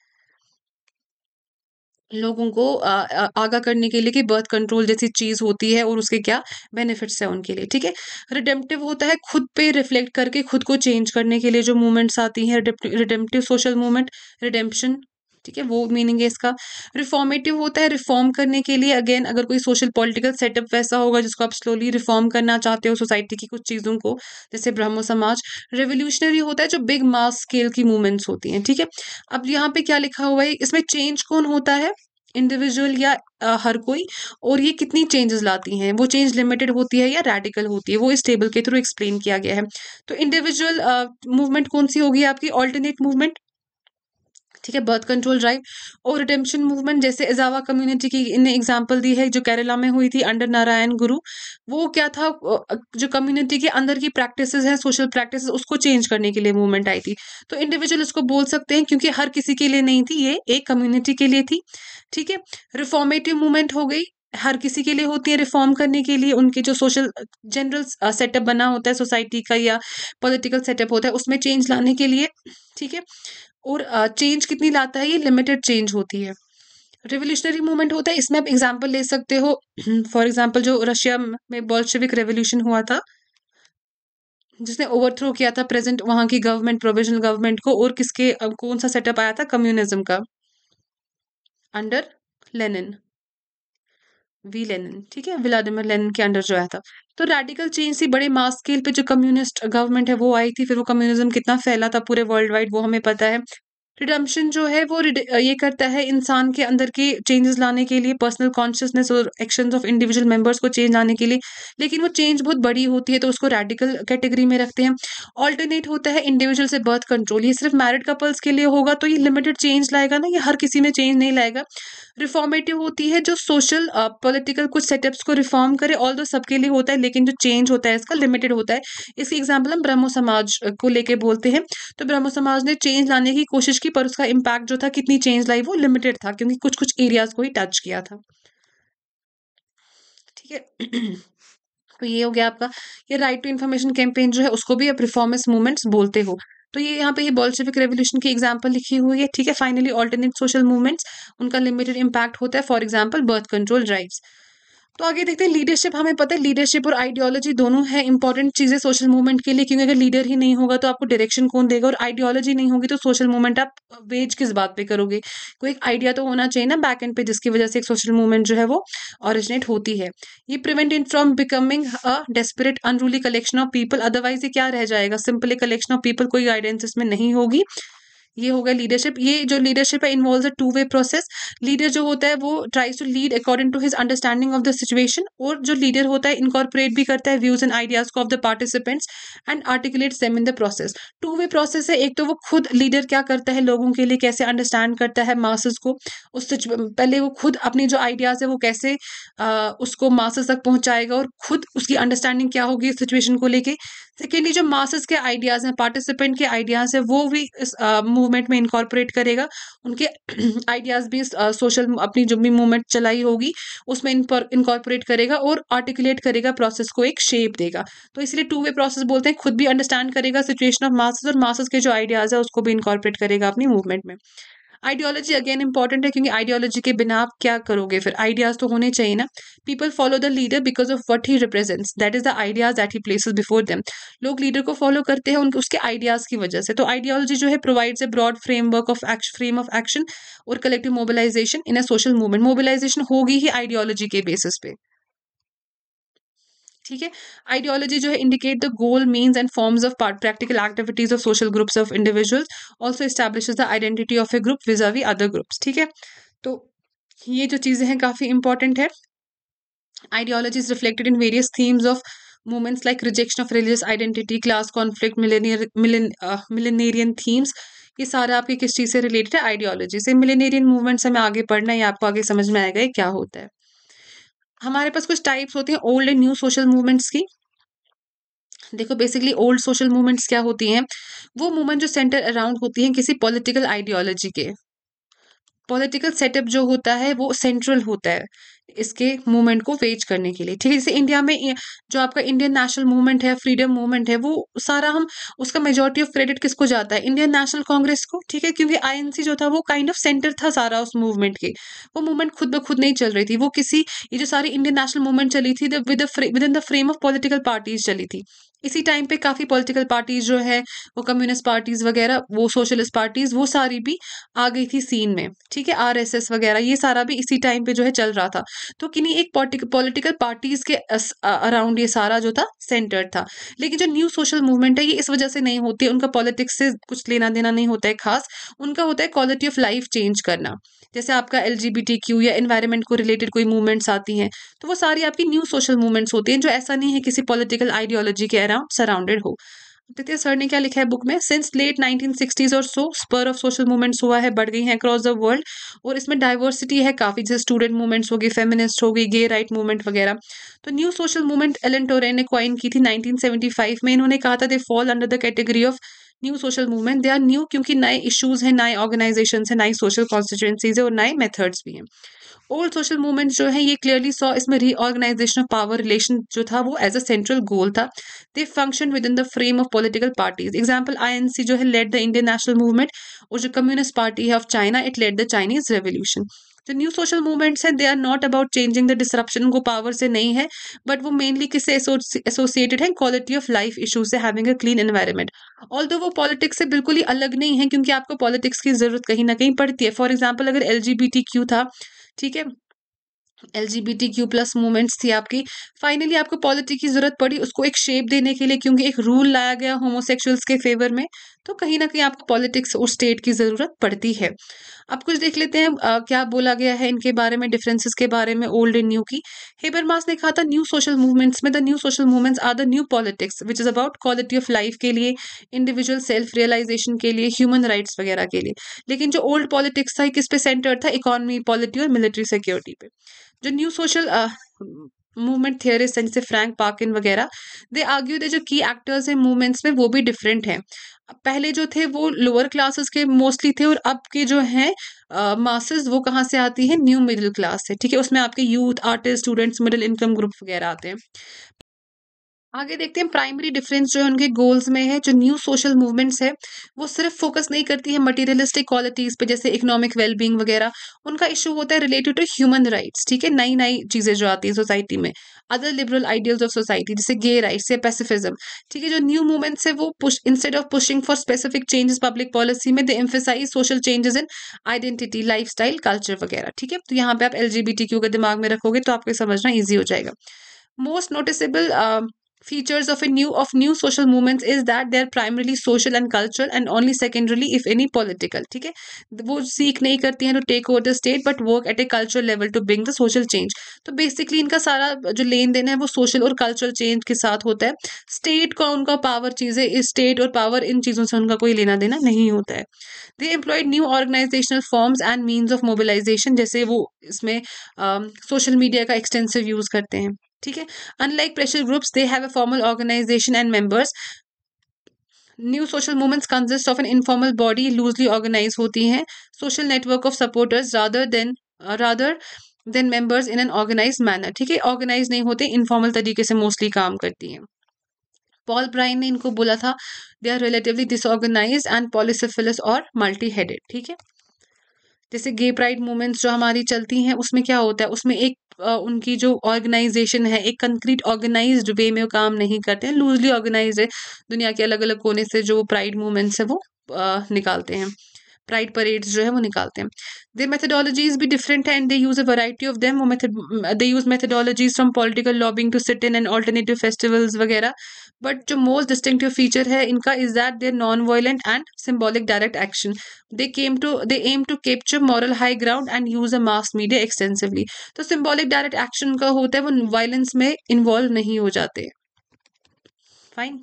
लोगों को आगा करने के लिए कि बर्थ कंट्रोल जैसी चीज़ होती है और उसके क्या बेनिफिट्स हैं उनके लिए ठीक है रिडेमटिव होता है खुद पे रिफ्लेक्ट करके खुद को चेंज करने के लिए जो मूवमेंट्स आती हैं रिडेम्पटिव सोशल मूवमेंट रिडेम्पशन ठीक है वो मीनिंग है इसका रिफॉर्मेटिव होता है रिफॉर्म करने के लिए अगेन अगर कोई सोशल पॉलिटिकल सेटअप वैसा होगा जिसको आप स्लोली रिफॉर्म करना चाहते हो सोसाइटी की कुछ चीज़ों को जैसे ब्रह्मो समाज रेवोल्यूशनरी होता है जो बिग मास स्केल की मूवमेंट्स होती हैं ठीक है थीके? अब यहाँ पे क्या लिखा हुआ है इसमें चेंज कौन होता है इंडिविजुअल या आ, हर कोई और ये कितनी चेंजेस लाती हैं वो चेंज लिमिटेड होती है या रेडिकल होती है वो इस टेबल के थ्रू एक्सप्लेन किया गया है तो इंडिविजुअल मूवमेंट कौन सी होगी आपकी ऑल्टरनेट मूवमेंट ठीक है बर्थ कंट्रोल ड्राइव और रिटेम्पशन मूवमेंट जैसे इजावा कम्युनिटी की इनने एग्जाम्पल दी है जो केरला में हुई थी अंडर नारायण गुरु वो क्या था जो कम्युनिटी के अंदर की प्रैक्टिस हैं सोशल प्रैक्टिस उसको चेंज करने के लिए मूवमेंट आई थी तो इंडिविजुअल इसको बोल सकते हैं क्योंकि हर किसी के लिए नहीं थी ये एक कम्युनिटी के लिए थी ठीक है रिफॉर्मेटिव मूवमेंट हो गई हर किसी के लिए होती है रिफॉर्म करने के लिए उनके जो सोशल जनरल सेटअप बना होता है सोसाइटी का या पॉलिटिकल सेटअप होता है उसमें चेंज लाने के लिए ठीक है और चेंज कितनी लाता है ये लिमिटेड चेंज होती है रेवोल्यूशनरी मूवमेंट होता है इसमें आप एग्जाम्पल ले सकते हो फॉर *clears throat* एग्जाम्पल जो रशिया में बॉल्शेविक रेवोल्यूशन हुआ था जिसने ओवरथ्रो किया था प्रेजेंट वहां की गवर्नमेंट प्रोविजनल गवर्नमेंट को और किसके कौन सा सेटअप आया था कम्युनिज्म का अंडर लेनिन वी लेनिन ठीक है व्लादिमिर लेनिन के अंडर जो आया था तो रेडिकल चेंज थी बड़े मास स्केल पे जो कम्युनिस्ट गवर्नमेंट है वो आई थी फिर वो कम्युनिज्म कितना फैला था पूरे वर्ल्ड वाइड वो हमें पता है रिडम्पशन जो है वो ये करता है इंसान के अंदर के चेंजेस लाने के लिए पर्सनल कॉन्शियसनेस और एक्शंस ऑफ इंडिविजुअल मेंबर्स को चेंज लाने के लिए लेकिन वो चेंज बहुत बड़ी होती है तो उसको रेडिकल कैटेगरी में रखते हैं ऑल्टरनेट होता है इंडिविजुअल से बर्थ कंट्रोल ये सिर्फ मैरिड कपल्स के लिए होगा तो ये लिमिटेड चेंज लाएगा ना ये हर किसी में चेंज नहीं लाएगा रिफॉर्मेटिव होती है जो सोशल पॉलिटिकल कुछ सेटअप्स को रिफॉर्म करे ऑल दो सबके लिए होता है लेकिन जो चेंज होता है इसका लिमिटेड होता है इसकी एग्जाम्पल हम ब्रह्मो समाज को लेके बोलते हैं तो ब्रह्मो समाज ने चेंज लाने की कोशिश की पर उसका इम्पैक्ट जो था कितनी चेंज लाई वो लिमिटेड था क्योंकि कुछ कुछ एरियाज को ही टच किया था ठीक है *clears throat* तो ये हो गया आपका ये राइट टू इन्फॉर्मेशन कैंपेन जो है उसको भी आप रिफॉर्मिस्ट मूवमेंट्स बोलते हो तो ये यहाँ पे ये बॉल्शेविक रेवोल्यूशन की एग्जांपल लिखी हुई है ठीक है फाइनली ऑल्टरनेट सोशल मूवमेंट्स उनका लिमिटेड इम्पैक्ट होता है for example birth control drives तो आगे देखते हैं लीडरशिप हमें पता है लीडरशिप और आइडियोलॉजी दोनों है इंपॉर्टेंट चीज़ें सोशल मूवमेंट के लिए क्योंकि अगर लीडर ही नहीं होगा तो आपको डायरेक्शन कौन देगा और आइडियोलॉजी नहीं होगी तो सोशल मूवमेंट आप वेज किस बात पे करोगे कोई एक आइडिया तो होना चाहिए ना बैक एंड पे जिसकी वजह से एक सोशल मूवमेंट जो है वो ऑरिजिनेट होती है ये prevent in from becoming a desperate unruly collection of people otherwise ये क्या रह जाएगा सिंपली कलेक्शन ऑफ पीपल कोई गाइडेंस इसमें नहीं होगी ये हो गया लीडरशिप ये जो लीडरशिप है involve a two way process leader जो होता है वो tries to lead according to his understanding of the situation और जो लीडर होता है इनकॉर्पोरेट भी करता है व्यूज एंड आइडियाज को of the participants and articulate same in the process two way process है एक तो वो खुद लीडर क्या करता है लोगों के लिए कैसे अंडरस्टैंड करता है मासस को उस पहले वो खुद अपनी जो आइडियाज है वो कैसे आ, उसको मासस तक पहुंचाएगा और खुद उसकी अंडरस्टैंडिंग क्या होगी सिचुएशन को लेके सेकेंडली जो मासेस के आइडियाज़ हैं पार्टिसिपेंट के आइडियाज़ हैं वो भी इस मूवमेंट में इंकॉर्पोरेट करेगा उनके आइडियाज़ *clears throat* भी सोशल अपनी जो भी मूवमेंट चलाई होगी उसमें इंकॉर्पोरेट करेगा और आर्टिकुलेट करेगा प्रोसेस को एक शेप देगा तो इसलिए टू वे प्रोसेस बोलते हैं खुद भी अंडरस्टैंड करेगा सिचुएशन ऑफ मासेस और मासेस के जो आइडियाज़ है उसको भी इंकॉर्पोरेट करेगा अपनी मूवमेंट में आइडियोलॉजी अगेन इंपॉर्टेंट है क्योंकि आइडियोलॉजी के बिना आप क्या करोगे फिर आइडियाज तो होने चाहिए ना people follow the leader because of what he represents that is the ideas that he places before them लोग लीडर को फॉलो करते हैं उनके उसके आइडियाज की वजह से तो आइडियोलॉजी जो है provides a broad framework of frame of action और collective mobilisation in a social movement mobilisation होगी ही आइडियोलॉजी के बेसिस पे ठीक है आइडियोलॉजी जो है indicate the goal means and forms of practical activities of social groups of individuals also establish the identity of a group vis-a-vis other groups ठीक है तो ये जो चीज़ें हैं काफ़ी इंपॉर्टेंट है ideology is reflected in various themes of movements like rejection of religious identity class conflict millenarian themes ये सारा आपके किस चीज़ से रिलेटेड है आइडियोलॉजी से मिलेनेरियन मूवमेंट्स हमें आगे पढ़ना है या आपको आगे समझ में आएगा ये क्या होता है हमारे पास कुछ टाइप्स होती हैं old and new social movements की देखो बेसिकली ओल्ड सोशल मूवमेंट्स क्या होती हैं वो मूवमेंट जो सेंटर अराउंड होती हैं किसी पॉलिटिकल आइडियोलॉजी के पॉलिटिकल सेटअप जो होता है वो सेंट्रल होता है इसके मूवमेंट को वेज करने के लिए ठीक है जैसे इंडिया में जो आपका इंडियन नेशनल मूवमेंट है फ्रीडम मूवमेंट है वो सारा हम उसका मेजोरिटी ऑफ क्रेडिट किसको जाता है इंडियन नेशनल कांग्रेस को ठीक है क्योंकि आईएनसी जो था वो काइंड ऑफ सेंटर था सारा उस मूवमेंट के वो मूवमेंट खुद ब खुद नहीं चल रही थी वो किसी ये जो सारी इंडियन नेशनल मूवमेंट चली थी within the frame of political parties चली थी इसी टाइम पे काफ़ी पॉलिटिकल पार्टीज जो है वो कम्युनिस्ट पार्टीज़ वगैरह वो सोशलिस्ट पार्टीज़ वो सारी भी आ गई थी सीन में ठीक है आरएसएस वगैरह ये सारा भी इसी टाइम पे जो है चल रहा था तो किन्हीं एक पॉलिटिकल पार्टीज़ के अराउंड ये सारा जो था सेंटर था लेकिन जो न्यू सोशल मूवमेंट है ये इस वजह से नहीं होती उनका पॉलिटिक्स से कुछ लेना देना नहीं होता है खास उनका होता है क्वालिटी ऑफ लाइफ चेंज करना जैसे आपका एल या इन्वायरमेंट को रिलेटेड कोई मूवमेंट्स आती हैं तो वो सारी आपकी न्यू सोशल मूवमेंट्स होती हैं जो ऐसा नहीं है किसी पॉलिटिकल आइडियोलॉजी के अराउंड सराउंडेड हो आदित्य सर ने क्या लिखा है बुक में सिंस लेट नाइनटीन सिक्सटीज और so spur of social movements हुआ है बढ़ गई हैं अक्रॉस द वर्ल्ड और इसमें डाइवर्सिटी है काफ़ी जैसे स्टूडेंट मूवमेंट्स हो गए फेमिनिस्ट हो गई गे राइट मूवमेंट वगैरह तो न्यू सोशल मूवमेंट एलन टोरे ने क्वाइन की थी फाइव में इन्होंने कहा था they fall under the category of new social movement they are new क्योंकि नए इश्यूज हैं नए ऑर्गेनाइजेशन है नई सोशल कॉन्स्टिट्यूंसीज है और नए मेथड्स भी हैं ओल्ड सोशल मूवमेंट जो है ये क्लियरली सॉ इसमें रीऑर्गेनाइजेशन ऑफ पावर रिलेशन जो था वो एज अ सेंट्रल गोल था they function within the frame of political parties example I N C जो है led the Indian national movement और जो कम्युनिस्ट पार्टी है of China it led the Chinese revolution जो new social movements हैं they are not about changing the disruption को power से नहीं है बट वो मेनली किससे एसोसिएटेड है क्वालिटी ऑफ लाइफ इशू से having a clean environment all वो पॉलिटिक्स से बिल्कुल ही अलग नहीं है क्योंकि आपको पॉलिटिक्स की जरूरत कहीं ना कहीं पड़ती है फॉर एग्जाम्पल अगर एल था ठीक है L G B T Q plus movements थी आपकी फाइनली आपको पॉलिटी की जरूरत पड़ी उसको एक शेप देने के लिए क्योंकि एक रूल लाया गया होमोसेक्सुअल्स के फेवर में तो कहीं ना कहीं आपको पॉलिटिक्स और स्टेट की ज़रूरत पड़ती है अब कुछ देख लेते हैं आ, क्या बोला गया है इनके बारे में डिफरेंसेस के बारे में ओल्ड एंड न्यू की हेबर मास ने कहा था न्यू सोशल मूवमेंट्स में the new social movements are the new politics which is about quality of life के लिए इंडिविजुअल सेल्फ रियलाइजेशन के लिए ह्यूमन राइट्स वगैरह के लिए लेकिन जो ओल्ड पॉलिटिक्स था किस पे सेंटर था इकोनॉमी पॉलिटी और मिलिट्री सिक्योरिटी पे जो न्यू सोशल मूवमेंट थियरिस्ट हैं जैसे फ्रैंक पार्किन वगैरह दे आर्ग्यू दे जो की एक्टर्स हैं मूवमेंट्स में वो भी डिफरेंट हैं पहले जो थे वो लोअर क्लासेस के मोस्टली थे और अब के जो हैं मासेस वो कहाँ से आती है न्यू मिडिल क्लास से ठीक है उसमें आपके youth artist students middle income group वगैरह आते हैं आगे देखते हैं प्राइमरी डिफरेंस जो है उनके गोल्स में है जो न्यू सोशल मूवमेंट्स है वो सिर्फ फोकस नहीं करती है मटेरियलिस्टिक क्वालिटीज पे जैसे इकोनॉमिक वेलबींग वगैरह उनका इशू होता है रिलेटेड टू ह्यूमन राइट्स ठीक है नई नई चीज़ें जो आती है सोसाइटी में other liberal ideals of society जैसे गे राइट्स या पेसिफिजम ठीक है जो न्यू मूवमेंट्स है वो push instead of pushing for specific changes public policy में they emphasise social changes in identity life culture वगैरह ठीक है तो यहाँ पे आप एल का दिमाग में रखोगे तो आपको समझना ईजी हो जाएगा most noticeable features of a new of new social movements is that they are primarily social and cultural and only secondarily if any political ठीक है वो सीख नहीं करती हैं to take over the state but work at a cultural level to bring the social change तो basically तो इनका सारा जो लेन देन है वो सोशल और कल्चरल चेंज के साथ होता है स्टेट का उनका पावर चीज़ें स्टेट और पावर इन चीज़ों से उनका कोई लेना देना नहीं होता है they employed new organisational forms and means of mobilisation जैसे वो इसमें सोशल मीडिया का एक्सटेंसिव यूज़ करते हैं ठीक है unlike pressure groups they have a formal organisation and members new social movements consist of an informal body loosely organise होती हैं social network of supporters rather than rather than members in an organise manner ठीक है organise नहीं होते informal तरीके से mostly काम करती हैं पॉल ब्राइन ने इनको बोला था they are relatively disorganise and polycephalous और मल्टी हेडेड ठीक है जैसे गे प्राइड मूवमेंट्स जो हमारी चलती हैं उसमें क्या होता है उसमें एक उनकी जो ऑर्गेनाइजेशन है एक कंक्रीट ऑर्गेनाइज्ड वे में काम नहीं करते हैं लूजली ऑर्गेनाइज है दुनिया के अलग अलग कोने से जो प्राइड मूवमेंट्स है वो निकालते हैं प्राइड परेड्स जो है वो निकालते हैं दे मेथडोलॉजीज भी डिफरेंट है and they use a variety of them वो method they use methodologies from political lobbying to sit in and alternative festivals वगैरह बट जो मोस्ट डिस्टिंगटिव फीचर है इनका is that their non violent and symbolic direct action they came to they aim to capture moral high ground and use a mass media extensively तो symbolic direct action का होता है वो violence में involve नहीं हो जाते फाइन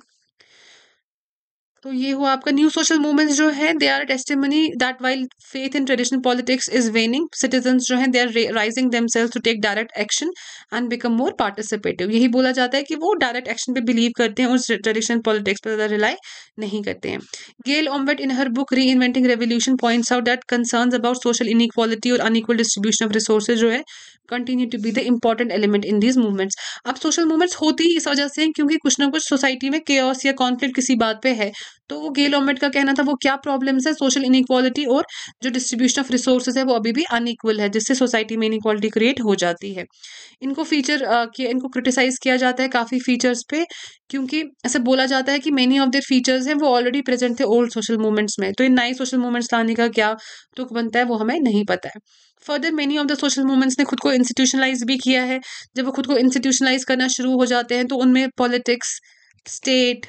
तो ये हुआ आपका न्यू सोशल मूवमेंट्स जो है they are testimony that while faith in traditional politics is waning citizen जो है they are raising themselves to take direct action and become more participative यही बोला जाता है कि वो डायरेक्ट एक्शन पे बिलीव करते हैं उस ट्रेडिशनल पॉलिटिक्स पर ज़्यादा रिलाई नहीं करते हैं Gail Omvedt in her book re inventing revolution points out that concern about social equality और अनइक्वल डिस्ट्रीब्यूशन ऑफ रिसोर्स जो है continue to be the important element in these movements अब social movements होती ही इस वजह से क्योंकि कुछ ना कुछ सोसाइटी में केयर्स या कॉन्फ्लिक्ट किसी बात पे है तो वो गेल ऑमेट का कहना था वो क्या प्रॉब्लम्स है सोशल इनिक्वालिटी और जो डिस्ट्रीब्यूशन ऑफ रिसोर्सेज है वो अभी भी अनइक्वल है जिससे सोसाइटी में इनक्वालिटी क्रिएट हो जाती है इनको फीचर इनको क्रिटिसाइज किया जाता है काफ़ी फीचर्स पे क्योंकि ऐसे बोला जाता है कि मेनी ऑफ देर फीचर्स हैं वो ऑलरेडी प्रेजेंट थे ओल्ड सोशल मूवमेंट्स में तो इन नए सोशल मूवमेंट्स लाने का क्या तुक बनता है वो हमें नहीं पता है further many of the social movements ने खुद को इंस्टीट्यूशनलाइज भी किया है जब वो खुद को इंस्टीट्यूशनलाइज करना शुरू हो जाते हैं तो उनमें पॉलिटिक्स स्टेट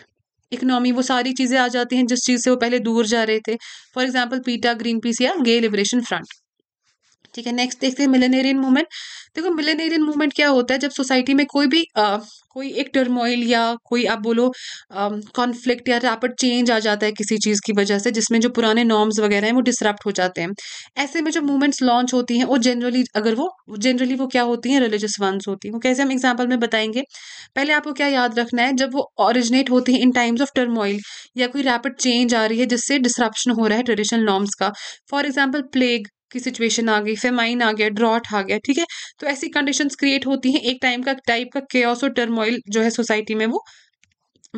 इकनॉमी वो सारी चीज़ें आ जाती हैं जिस चीज़ से वो पहले दूर जा रहे थे for example PETA Greenpeace या गे लिबरेशन फ्रंट ठीक है नेक्स्ट देखते हैं मिलेनेरियन मूवमेंट देखो मिलेनेरियन मूवमेंट क्या होता है जब सोसाइटी में कोई भी आ, कोई एक टर्मोइल या कोई आप बोलो कॉन्फ्लिक्ट या रैपिड चेंज आ जाता है किसी चीज़ की वजह से जिसमें जो पुराने नॉर्म्स वगैरह हैं वो डिसरप्ट हो जाते हैं ऐसे में जो मूवमेंट्स लॉन्च होती हैं वो जनरली अगर वो जनरली वो क्या होती हैं रिलीजियस वंस होती हैं वो कैसे हम एग्जाम्पल में बताएंगे पहले आपको क्या याद रखना है जब वो ऑरिजिनेट होती हैं इन टाइम्स ऑफ टर्मोइल या कोई रैपिड चेंज आ रही है जिससे डिसरप्शन हो रहा है ट्रेडिशनल नॉर्म्स का फॉर एग्जाम्पल प्लेग की सिचुएशन आ गई फेमाइन आ गया ड्रॉट आ गया ठीक है तो ऐसी कंडीशन क्रिएट होती हैं एक टाइम का टाइप का केस और टर्मोइल जो है सोसाइटी में वो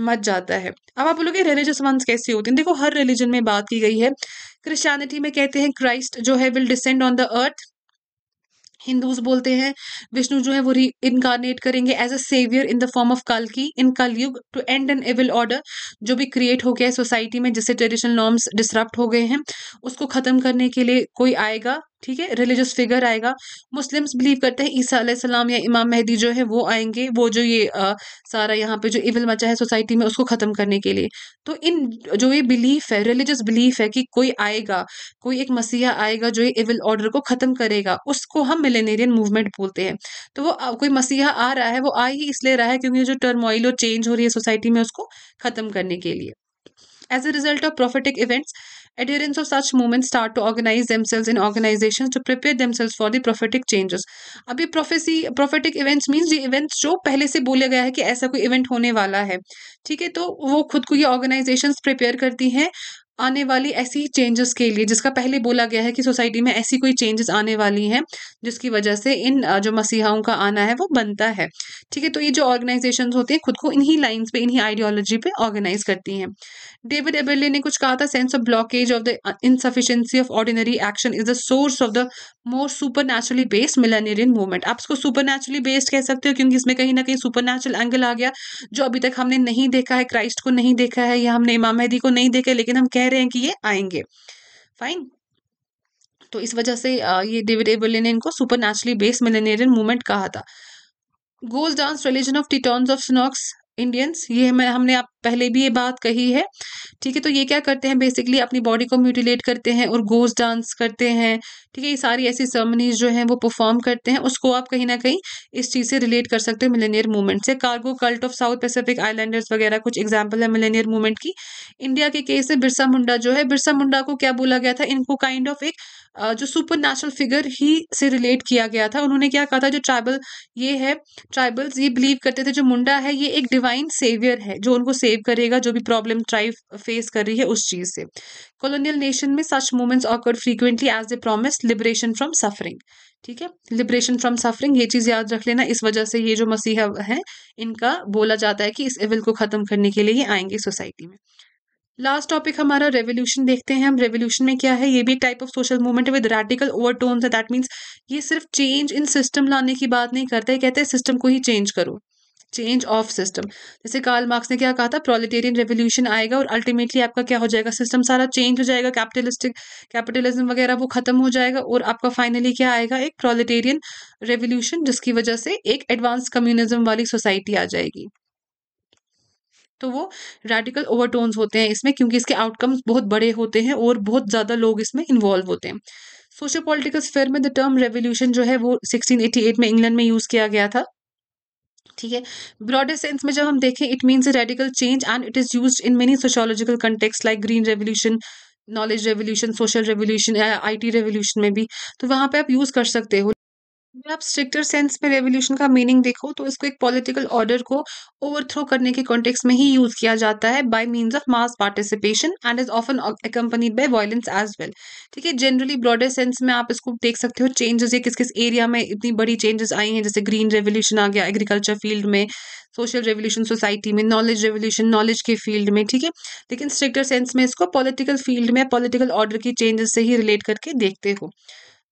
मच जाता है अब आप लोग रिलीजियस वंस कैसे होते हैं देखो हर रिलीजन में बात की गई है क्रिश्चियनिटी में कहते हैं क्राइस्ट जो है will descend on the earth Hindus बोलते हैं विष्णु जो है वो री इनकारनेट करेंगे as a saviour in the form of की in Kalyug to end an evil order जो भी क्रिएट हो गया है सोसाइटी में जिससे ट्रेडिशनल नॉर्म्स डिसरप्ट हो गए हैं उसको ख़त्म करने के लिए कोई आएगा ठीक है रिलीजियस फिगर आएगा मुस्लिम्स बिलीव करते हैं ईसा सलाम या इमाम मेहदी जो है वो आएंगे वो जो ये आ, सारा यहाँ पे जो इविल मचा है सोसाइटी में उसको ख़त्म करने के लिए तो इन जो ये बिलीफ है रिलीजियस बिलीफ है कि कोई आएगा कोई एक मसीहा आएगा जो ये इविल ऑर्डर को ख़त्म करेगा उसको हम मिलेनेरियन मूवमेंट बोलते हैं तो वो कोई मसीहा आ रहा है वो आ ही इसलिए रहा है क्योंकि जो टर्मोइल और चेंज हो रही है सोसाइटी में उसको ख़त्म करने के लिए as a result of prophetic events adherents of such movements start to organize themselves in organizations to prepare themselves for the prophetic changes अभी prophecy prophetic events means ये events जो पहले से बोला गया है कि ऐसा कोई event होने वाला है ठीक है तो वो खुद को ये organizations prepare करती हैं आने वाली ऐसी चेंजेस के लिए जिसका पहले बोला गया है कि सोसाइटी में ऐसी कोई चेंजेस आने वाली हैं जिसकी वजह से इन जो मसीहाओं का आना है वो बनता है ठीक है तो ये जो ऑर्गेनाइजेशन होती हैं खुद को इन्हीं लाइंस पे इन्हीं आइडियोलॉजी पे ऑर्गेनाइज करती हैं डेविड एबेले ने कुछ कहा था sense of blockage of the insufficiency of ordinary action is the source of the more supernaturally based millenarian movement आप इसको सुपर नेचुरली बेस्ड कह सकते हो क्योंकि इसमें कहीं ना कहीं सुपर नेचुरल एंगल आ गया जो अभी तक हमने नहीं देखा है क्राइस्ट को नहीं देखा है या हमने इमाम मेहदी को नहीं देखा लेकिन हम कह कह रहे हैं कि ये आएंगे फाइन तो इस वजह से ये डेविड एबले ने इनको supernaturally base millenarian movement कहा था गोल्स dance religion of Tetons of Sioux Indians ये हमने आप पहले भी ये बात कही है ठीक है तो ये क्या करते हैं बेसिकली अपनी बॉडी को म्यूटिलेट करते हैं और गोज डांस करते हैं ठीक है ये सारी ऐसी सर्मनीज जो हैं वो परफॉर्म करते हैं उसको आप कहीं ना कहीं इस चीज़ से रिलेट कर सकते हो मिलेनियर मूवमेंट से cargo cult of South Pacific islanders वगैरह कुछ एग्जाम्पल है मिलेनियर मूवमेंट की इंडिया के केस है बिरसा मुंडा जो है बिरसा मुंडा को क्या बोला गया था इनको काइंड ऑफ एक जो सुपर नेचुरल फिगर ही से रिलेट किया गया था उन्होंने क्या कहा था जो ट्राइबल ये है ट्राइबल्स ये बिलीव करते थे जो मुंडा है ये एक डिवाइन सेवियर है जो उनको सेव सेव करेगा जो भी प्रॉब्लम ट्राइव फेस कर रही है उस चीज़ से कॉलोनियल नेशन में such movements occur frequently as a promise liberation from suffering ठीक है लिबरेशन फ्रॉम सफरिंग ये चीज़ याद रख लेना इस वजह से ये जो मसीह है इनका बोला जाता है कि इस एविल को ख़त्म करने के लिए ये आएंगे सोसाइटी में लास्ट टॉपिक हमारा रेवोल्यूशन देखते हैं हम रेवोल्यूशन में क्या है ये भी type of social movement with radical overtones है दैट मीन्स ये सिर्फ चेंज इन सिस्टम लाने की बात नहीं करते है कहते हैं सिस्टम को ही चेंज करो चेंज ऑफ सिस्टम जैसे कार्ल मार्क्स ने क्या कहा था प्रोलिटेरियन रेवोल्यूशन आएगा और अल्टीमेटली आपका क्या हो जाएगा सिस्टम सारा चेंज हो जाएगा कैपिटलिस्टिक कैपिटलिज्म वगैरह वो खत्म हो जाएगा और आपका फाइनली क्या आएगा एक प्रोलिटेरियन रेवोल्यूशन जिसकी वजह से एक एडवांस कम्युनिज्म वाली सोसाइटी आ जाएगी तो वो रेडिकल ओवरटोन्स होते हैं इसमें क्योंकि इसके आउटकम्स बहुत बड़े होते हैं और बहुत ज़्यादा लोग इसमें इन्वॉल्व होते हैं सोशियो पॉलिटिकल स्फेयर में द टर्म रेवोल्यूशन जो है वो 1688 में इंग्लैंड में यूज़ किया गया था ठीक है ब्रॉडर सेंस में जब हम देखें it means radical change and it is use in many sociological contexts like green revolution knowledge revolution social revolution I T revolution में भी तो वहाँ पे आप यूज़ कर सकते हो अगर आप स्ट्रिक्टर सेंस में रेवोल्यूशन का मीनिंग देखो तो इसको एक पॉलिटिकल ऑर्डर को ओवरथ्रो करने के कॉन्टेक्स्ट में ही यूज किया जाता है by means of mass participation and is often accompanied by violence as well ठीक है जनरली ब्रॉडर सेंस में आप इसको देख सकते हो चेंजेस ये किस किस एरिया में इतनी बड़ी चेंजेस आई हैं जैसे ग्रीन रेवोल्यूशन आ गया एग्रीकल्चर फील्ड में सोशल रेवोल्यूशन सोसाइटी में नॉलेज रेवोल्यूशन नॉलेज के फील्ड में ठीक है लेकिन स्ट्रिक्टर सेंस में इसको पॉलिटिकल फील्ड में पॉलिटिकल ऑर्डर की चेंजेस से ही रिलेट करके देखते हो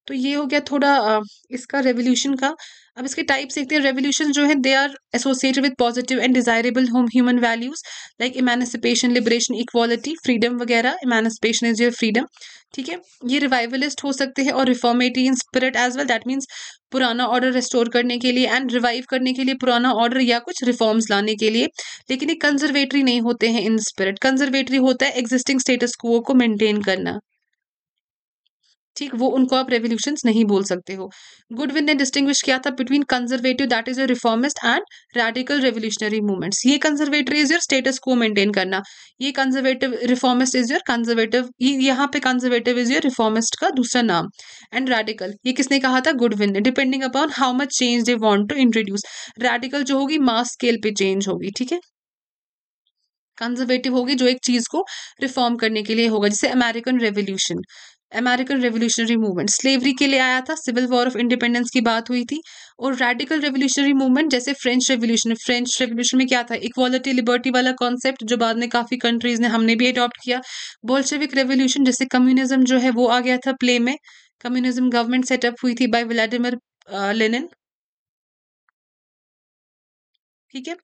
तो ये हो गया थोड़ा इसका रेवोल्यूशन का अब इसके टाइप्स देखते हैं रेवोल्यूशन जो है they are associated with positive and desirable home human values like emancipation liberation equality freedom वगैरह इमेनसिपेशन इज योर फ्रीडम ठीक है ये रिवाइवलिस्ट हो सकते हैं और reformatory in spirit as well that means पुराना ऑर्डर रिस्टोर करने के लिए एंड रिवाइव करने के लिए पुराना ऑर्डर या कुछ रिफॉर्म्स लाने के लिए लेकिन ये कंजर्वेटरी नहीं होते हैं इन स्पिरिट कंजर्वेटरी होता है एग्जिस्टिंग स्टेटस को मेंटेन करना ठीक वो उनको आप रेवोल्यूशन नहीं बोल सकते हो गुडविन ने डिस्टिंग्विश किया था between conservative that is a reformist and radical revolutionary movements ये conservative is your status quo maintain करना ये conservative reformist is your conservative यहाँ पे कंजर्वेटिव इज योर रिफॉर्मिस्ट का दूसरा नाम एंड रेडिकल ये किसने कहा था गुडविन ने depending upon how much change they want to introduce radical जो होगी मास स्केल पे चेंज होगी ठीक है कंजर्वेटिव होगी जो एक चीज को रिफॉर्म करने के लिए होगा जैसे American revolution American revolutionary movement slavery के लिए आया था सिविल वॉर ऑफ इंडिपेंडेंस की बात हुई थी और रेडिकल रेवोल्यूशनरी मूवमेंट जैसे फ्रेंच रेवोल्यूशन फ्रेंच रेवोल्यूशन में क्या था इक्वालिटी लिबर्टी वाला कॉन्सेप्ट जो बाद में काफ़ी कंट्रीज ने हमने भी अडॉप्ट किया बोल्शेविक रेवोल्यूशन जैसे कम्युनिज्म जो है वो आ गया था प्ले में कम्युनिज्म गवर्नमेंट सेटअप हुई थी बाय व्लाडिमिर लेनिन ठीक है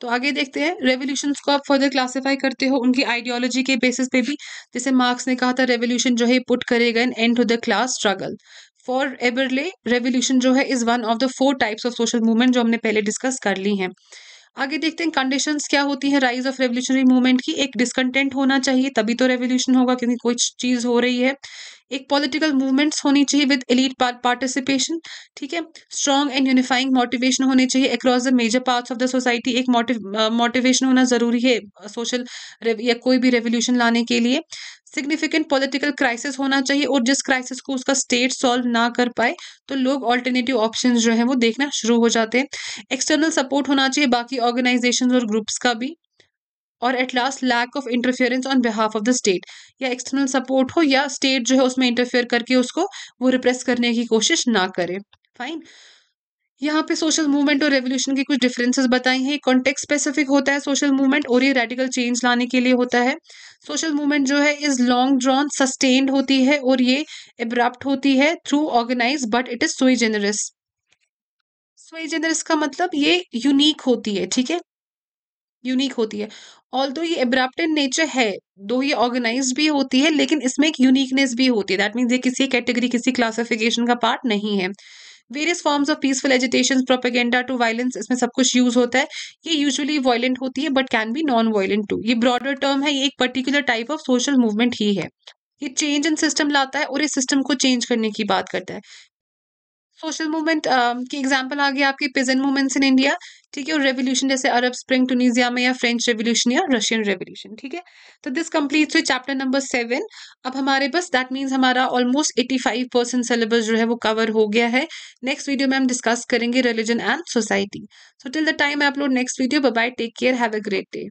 तो आगे देखते हैं रेवोल्यूशन को आप फर्दर क्लासीफाई करते हो उनकी आइडियोलॉजी के बेसिस पे भी जैसे मार्क्स ने कहा था रेवोल्यूशन जो है पुट करेगा an end to the class struggle for Aberle revolution जो है is one of the four types of social movement जो हमने पहले डिस्कस कर ली हैं आगे देखते हैं कंडीशंस क्या होती है राइज ऑफ रेवोल्यूशनरी मूवमेंट की एक डिसकंटेंट होना चाहिए तभी तो रेवोल्यूशन होगा क्योंकि कोई चीज हो रही है एक पॉलिटिकल मूवमेंट्स होनी चाहिए विद एलिट पार्टिसिपेशन ठीक है स्ट्रॉन्ग एंड यूनिफाइंग मोटिवेशन होनी चाहिए across the major parts of the society एक मोटिवेशन होना जरूरी है सोशल या कोई भी रेवोल्यूशन लाने के लिए सिग्निफिकेंट पॉलिटिकल क्राइसिस होना चाहिए और जिस क्राइसिस को उसका स्टेट सॉल्व ना कर पाए तो लोग ऑल्टरनेटिव ऑप्शन जो है वो देखना शुरू हो जाते हैं एक्सटर्नल सपोर्ट होना चाहिए बाकी ऑर्गेनाइजेशन और ग्रुप्स का भी और at last lack of interference on behalf of the state या एक्सटर्नल सपोर्ट हो या स्टेट जो है उसमें इंटरफेयर करके उसको वो रिप्रेस करने की कोशिश ना करें फाइन यहाँ पे सोशल मूवमेंट और रेवोल्यूशन की कुछ डिफरेंसेस बताई हैं कॉन्टेक्ट स्पेसिफिक होता है सोशल मूवमेंट और ये रेडिकल चेंज लाने के लिए होता है सोशल मूवमेंट जो है इज लॉन्ग ड्रॉन सस्टेन्ड होती है और ये एब्रप्ट होती है through organise but it is sui generis sui generis का मतलब ये यूनिक होती है ठीक है यूनिक होती है ऑल दो ये एब्राप्ट इन नेचर है दो ये ऑर्गेनाइज भी होती है लेकिन इसमें एक यूनिकनेस भी होती है दैट मीन्स ये किसी कैटेगरी किसी क्लासिफिकेशन का पार्ट नहीं है various forms of peaceful agitation propaganda to violence इसमें सब कुछ यूज होता है ये यूजुअली वायलेंट होती है but can be non violent too ये ब्रॉडर टर्म है ये एक particular type of social movement ही है ये चेंज इन सिस्टम लाता है और इस सिस्टम को चेंज करने की बात करता है सोशल मूवमेंट की एग्जाम्पल आ गया आपकी पिजन मूवमेंट्स इन इंडिया ठीक है और रेवोल्यूशन जैसे अरब स्प्रिंग टूनिजिया में या फ्रेंच रेवोल्यूशन या रशियन रेवोल्यूशन ठीक है तो दिस कंप्लीट हुई चैप्टर नंबर सेवन अब हमारे पास दैट मीन्स हमारा almost eighty five percent syllabus जो है वो कवर हो गया है नेक्स्ट वीडियो में हम डिस्कस करेंगे religion and society so till the time I upload next video bye take care have a great day